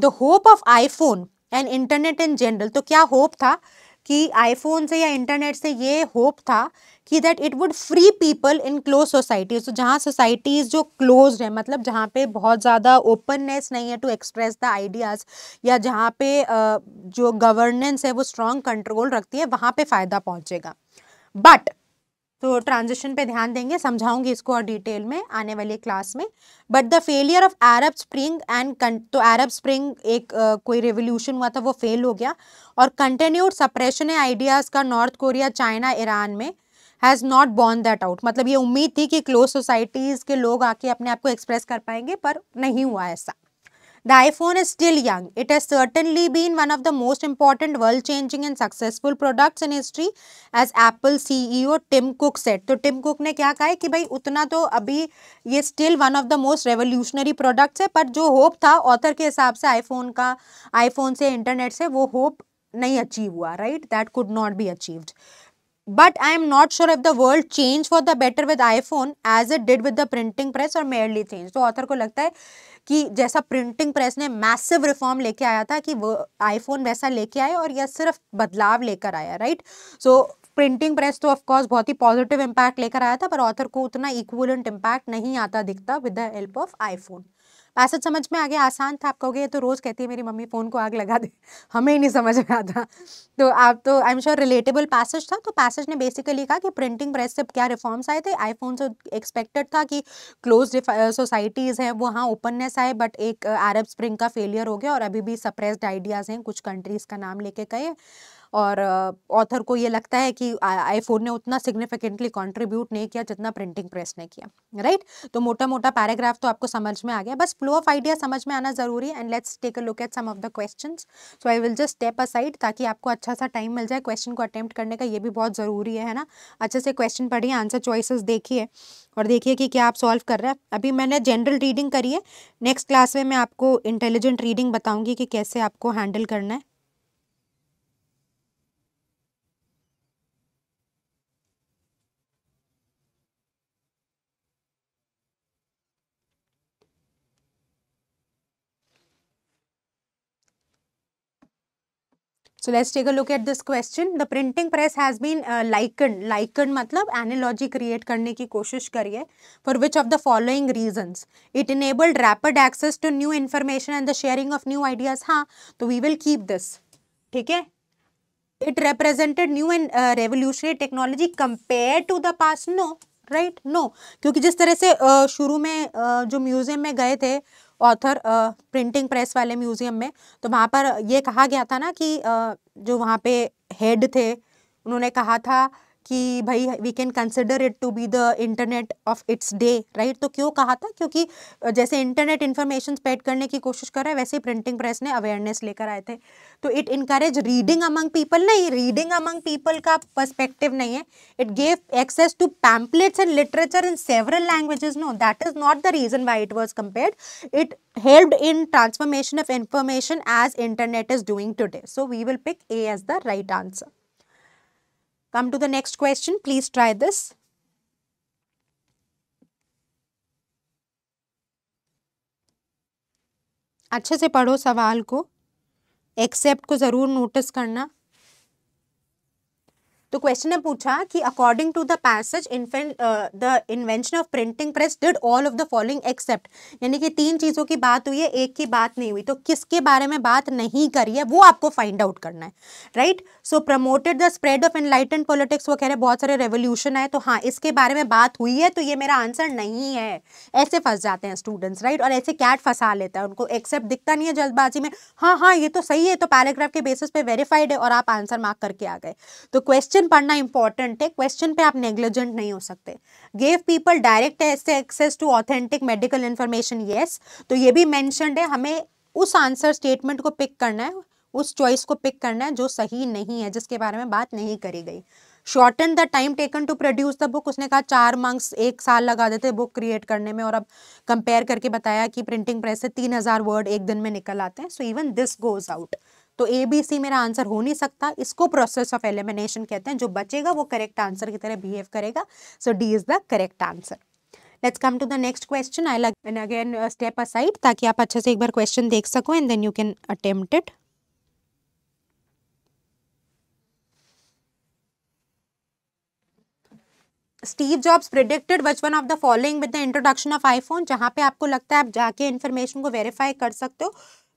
The hope of iPhone and internet in general तो क्या hope था कि iPhone से या internet से ये hope था कि that it would free people in close societies तो जहाँ सोसाइटीज़ जो क्लोज है मतलब जहाँ पे बहुत ज़्यादा ओपननेस नहीं है टू एक्सप्रेस द आइडियाज़ या जहाँ पे जो गवर्नेंस है वो स्ट्रॉन्ग कंट्रोल रखती है वहाँ पे फ़ायदा पहुँचेगा बट तो ट्रांजिशन पे ध्यान देंगे समझाऊंगी इसको और डिटेल में आने वाली क्लास में but the failure of Arab spring and तो अरब स्प्रिंग एक uh, कोई रेवोल्यूशन हुआ था वो फेल हो गया और कंटिन्यूड सप्रेशन आइडियाज़ का नॉर्थ कोरिया चाइना ईरान में has not born that out मतलब ये उम्मीद थी कि क्लोज सोसाइटीज़ के लोग आके अपने आप को एक्सप्रेस कर पाएंगे पर नहीं हुआ ऐसा The iPhone is still young. It has certainly been one of the most important world-changing and successful products in history, as Apple CEO Tim Cook said. So Tim Cook ने क्या कहा है कि भाई उतना तो अभी ये still one of the most revolutionary products है पर जो hope था author के हिसाब से iPhone का iPhone से internet से वो hope नहीं achieve हुआ right? That could not be achieved. I am not sure sure the world change for the better with iPhone as it did with the printing press और merely change तो author को लगता है कि जैसा printing press ने massive reform लेके आया था कि वो आईफोन वैसा लेके आए और यह सिर्फ बदलाव लेकर आया राइट सो प्रिंटिंग प्रेस तो ऑफकोर्स बहुत ही पॉजिटिव इम्पैक्ट लेकर आया था पर ऑथर को उतना इक्वलेंट इम्पैक्ट नहीं आता दिखता with the help of iPhone passage समझ में आ गया आसान था आप कहोगे तो रोज़ कहती है मेरी मम्मी फ़ोन को आग लगा दे हमें ही नहीं समझ में आता तो आप तो I am sure relatable passage था तो पैसेज ने बेसिकली कहा कि प्रिंटिंग प्रेस से क्या रिफॉर्म्स आए थे आईफोन से एक्सपेक्टेड था कि क्लोज सोसाइटीज़ हैं वो हाँ ओपननेस आए बट एक अरब स्प्रिंग का फेलियर हो गया और अभी भी सप्रेस्ड आइडियाज़ हैं कुछ कंट्रीज़ का नाम लेके गए और ऑथर को ये लगता है कि आईफोन ने उतना सिग्निफिकेंटली कॉन्ट्रीब्यूट नहीं किया जितना प्रिंटिंग प्रेस ने किया राइट तो मोटा मोटा पैराग्राफ तो आपको समझ में आ गया बस फ्लो ऑफ आइडिया समझ में आना जरूरी and let's take a look at some of the question so I will just step aside ताकि आपको अच्छा सा टाइम मिल जाए क्वेश्चन को अटैम्प्ट करने का ये भी बहुत ज़रूरी है ना अच्छे से क्वेश्चन पढ़िए आंसर चॉइसेस देखिए और देखिए कि क्या आप सॉल्व कर रहे हैं अभी मैंने जनरल रीडिंग करी है नेक्स्ट क्लास में मैं आपको इंटेलिजेंट रीडिंग बताऊंगी कि कैसे आपको हैंडल करना है So let's take a look at this question. The printing press has been uh, likened. Likened मतलब analogy create करने की कोशिश करिए For which of the following reasons? It enabled rapid access to new information and the sharing of new ideas. हाँ तो we will keep this. ठीक है It represented new and uh, revolutionary technology compared to the past. No. Right right? No no. क्योंकि जिस तरह से uh, शुरू में uh, जो म्यूजियम में गए थे ऑथर प्रिंटिंग प्रेस वाले म्यूजियम में तो वहाँ पर ये कहा गया था ना कि जो वहाँ पे हेड थे उन्होंने कहा था कि भाई we can consider it to be the internet of its day right तो क्यों कहा था क्योंकि जैसे इंटरनेट इन्फॉर्मेशन स्प्रेड करने की कोशिश कर रहा है वैसे ही प्रिंटिंग प्रेस ने अवेयरनेस लेकर आए थे तो it encourage reading among people नहीं रीडिंग अमंग पीपल का पर्सपेक्टिव नहीं है it gave access to pamphlets and literature in several languages no that is not the reason why it was compare it help in transformation of information as internet is doing today so we will pick A as the right answer Come to the next question. Please try this. अच्छे से पढ़ो सवाल को accept को ज़रूर notice करना तो question ने पूछा कि according to the passage the invention of printing press did all of the following except यानी कि तीन चीज़ों की बात हुई है एक की बात नहीं हुई तो किसके बारे में बात नहीं करी है वो आपको फाइंड आउट करना है right so promoted the spread of enlightened politics वो कह रहे बहुत सारे रेवोल्यूशन आए तो हाँ इसके बारे में बात हुई है तो ये मेरा आंसर नहीं है ऐसे फंस जाते हैं स्टूडेंट्स राइट और ऐसे कैट फंसा लेता है उनको एक्सेप्ट दिखता नहीं है जल्दबाजी में हाँ हाँ ये तो सही है तो पैराग्राफ के बेसिस पे वेरीफाइड है और आप आंसर मार्क करके आ गए तो क्वेश्चन क्वेश्चन पढ़ना इंपॉर्टेंट है क्वेश्चन पे आप नेग्लिजेंट नहीं हो सकते gave people direct access to authentic medical information yes तो ये भी मैंशनड है हमें उस आंसर स्टेटमेंट को पिक करना है उस चॉइस को पिक करना है जो सही नहीं है जिसके बारे में बात नहीं करी गई short and the time taken to produce the book उसने कहा चार मंथ्स एक साल लगा देते बुक क्रिएट करने में और अब कंपेयर करके बताया कि प्रिंटिंग प्रेस से तीन हज़ार वर्ड एक दिन में निकल आते हैं so even this goes out तो ए बी सी मेरा आंसर हो नहीं सकता इसको प्रोसेस ऑफ एलिमिनेशन कहते हैं जो बचेगा वो करेक्ट आंसर की तरह बिहेव करेगा so D is the correct answer let's come to the next question I an again step aside ताकि आप अच्छे से एक बार क्वेश्चन देख सको and then you can attempt it Steve Jobs predicted which one of the following with the introduction of iPhone जहां पे आपको लगता है आप जाके इन्फॉर्मेशन को वेरीफाई कर सकते हो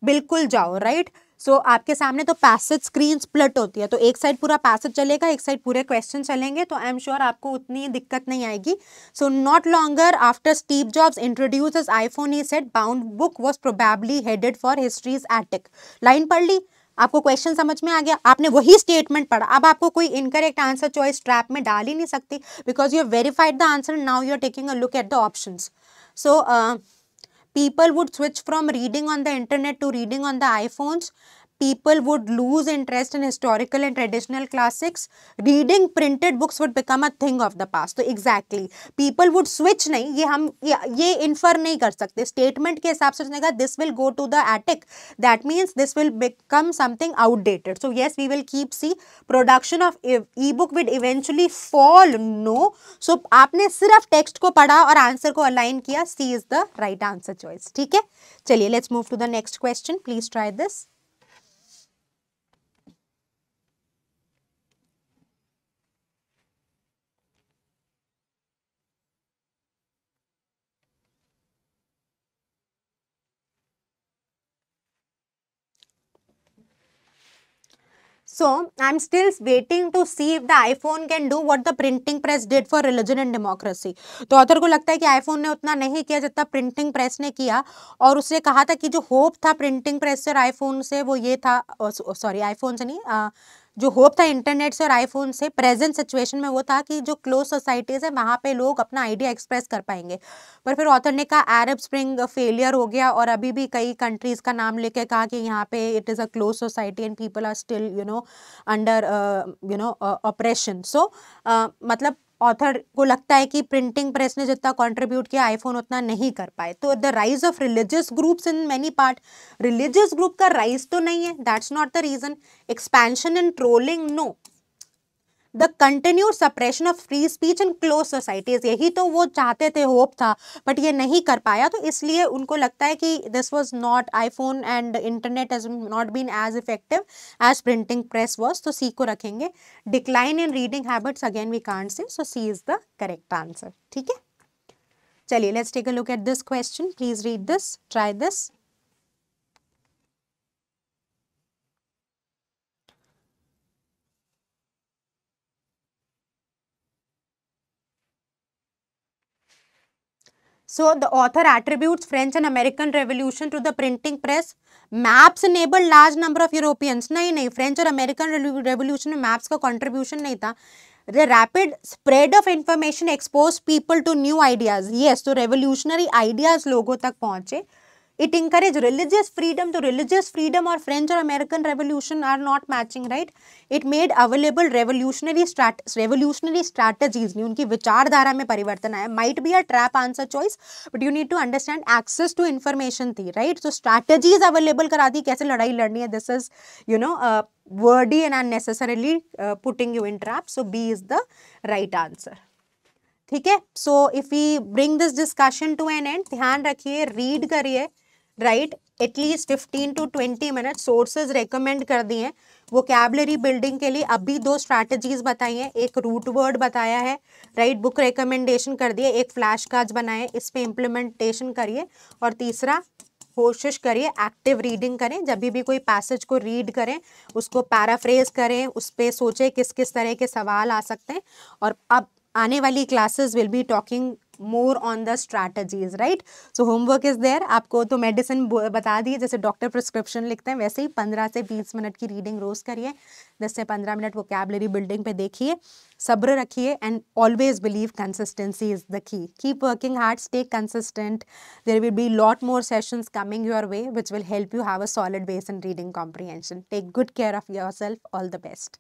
बिल्कुल जाओ राइट right? सो so, आपके सामने तो पैसेज स्क्रीन स्प्लट होती है तो एक साइड पूरा पैसेज चलेगा एक साइड पूरे क्वेश्चन चलेंगे तो आई एम श्योर आपको उतनी दिक्कत नहीं आएगी so not longer after Steve Jobs introduce iPhone the set bound book was probably headed for histories attic line पढ़ ली आपको क्वेश्चन समझ में आ गया आपने वही स्टेटमेंट पढ़ा अब आपको कोई इनकरेक्ट आंसर चॉइस ट्रैप में डाल ही नहीं सकती because you have verified the answer now you are taking a look at the options so people would switch from reading on the internet to reading on the iPhones people would lose interest in historical and traditional classics. Reading printed books would become a thing of the past. So exactly, people would switch नहीं ये हम ये, infer नहीं कर सकते statement के हिसाब से उसने this will go to the attic. That means this will become something outdated. So yes, we will keep see production of e-book would eventually fall. No. So आपने सिर्फ text को पढ़ा और answer को align किया. C is the right answer choice. ठीक है? चलिए let's move to the next question. Please try this. So I'm still waiting to see if the iPhone can do what the printing press did for religion and democracy. तो author को लगता है कि iPhone ने उतना नहीं किया जितना प्रिंटिंग प्रेस ने किया और उसने कहा था कि जो होप था प्रिंटिंग प्रेस से और आईफोन से वो ये sorry iphone se nahi नहीं जो होप था इंटरनेट से और आईफोन से प्रेजेंट सिचुएशन में वो था कि जो क्लोज सोसाइटीज़ है वहाँ पे लोग अपना आइडिया एक्सप्रेस कर पाएंगे पर फिर ऑथर ने कहा अरब स्प्रिंग फेलियर हो गया और अभी भी कई कंट्रीज़ का नाम लेके कहा कि यहाँ पे it is a close society and people are still you know under you know operation so मतलब ऑथर को लगता है कि प्रिंटिंग प्रेस ने जितना कंट्रीब्यूट किया आईफोन उतना नहीं कर पाए तो the rise of religious groups in many part religious group का राइज तो नहीं है that's not the reason expansion in trolling no the continue suppression of free speech in close societies यही तो वो चाहते थे होप था बट ये नहीं कर पाया तो इसलिए उनको लगता है कि this was not iPhone and internet as not been as effective as printing press was तो सी को रखेंगे decline in reading habits again we can't say so C is the correct answer ठीक है चलिए let's take a look at this question please read this try this so the author attribute French and American revolution to the printing press maps enable large number of Europeans नहीं नहीं French और American revolution में maps का contribution नहीं था the rapid spread of information expose people to new ideas ये तो revolutionary ideas लोगों तक पहुंचे it encouraged religious freedom to religious freedom or french or american revolution are not matching right it made available revolutionary strat revolutionary strategies ne unki vichardhara mein parivartan aaya might be a trap answer choice but you need to understand access to information thi right so strategies available kara di kaise ladai ladni hai this is you know uh, wordy and unnecessarily uh, putting you in trap so b is the right answer ठीक है so if you bring this discussion to an end ध्यान रखिए read करिए right at least fifteen to twenty minute sources recommend कर दिए हैं वो कैबलरी building के लिए अभी दो स्ट्रैटेजीज बताई हैं एक रूट वर्ड बताया है राइट बुक रिकमेंडेशन कर दिए एक फ्लैश कार्ड बनाए इस पर इम्प्लीमेंटेशन करिए और तीसरा कोशिश करिए एक्टिव रीडिंग करें जब भी कोई पैसेज को रीड करें उसको पैराफ्रेज करें उस पर सोचें किस किस तरह के सवाल आ सकते हैं और अब आने वाली classes will be talking more on the strategies right so homework is there आपको तो मेडिसिन बता दिए जैसे डॉक्टर प्रिस्क्रिप्शन लिखते हैं वैसे ही पंद्रह से बीस मिनट की रीडिंग रोज़ करिए दस से पंद्रह मिनट वो vocabulary बिल्डिंग पे देखिए सब्र रखिए and always believe consistency is the key keep working hard stay consistent there will be lot more session coming your way which will help you have a solid base in reading comprehension take good care of your self all the best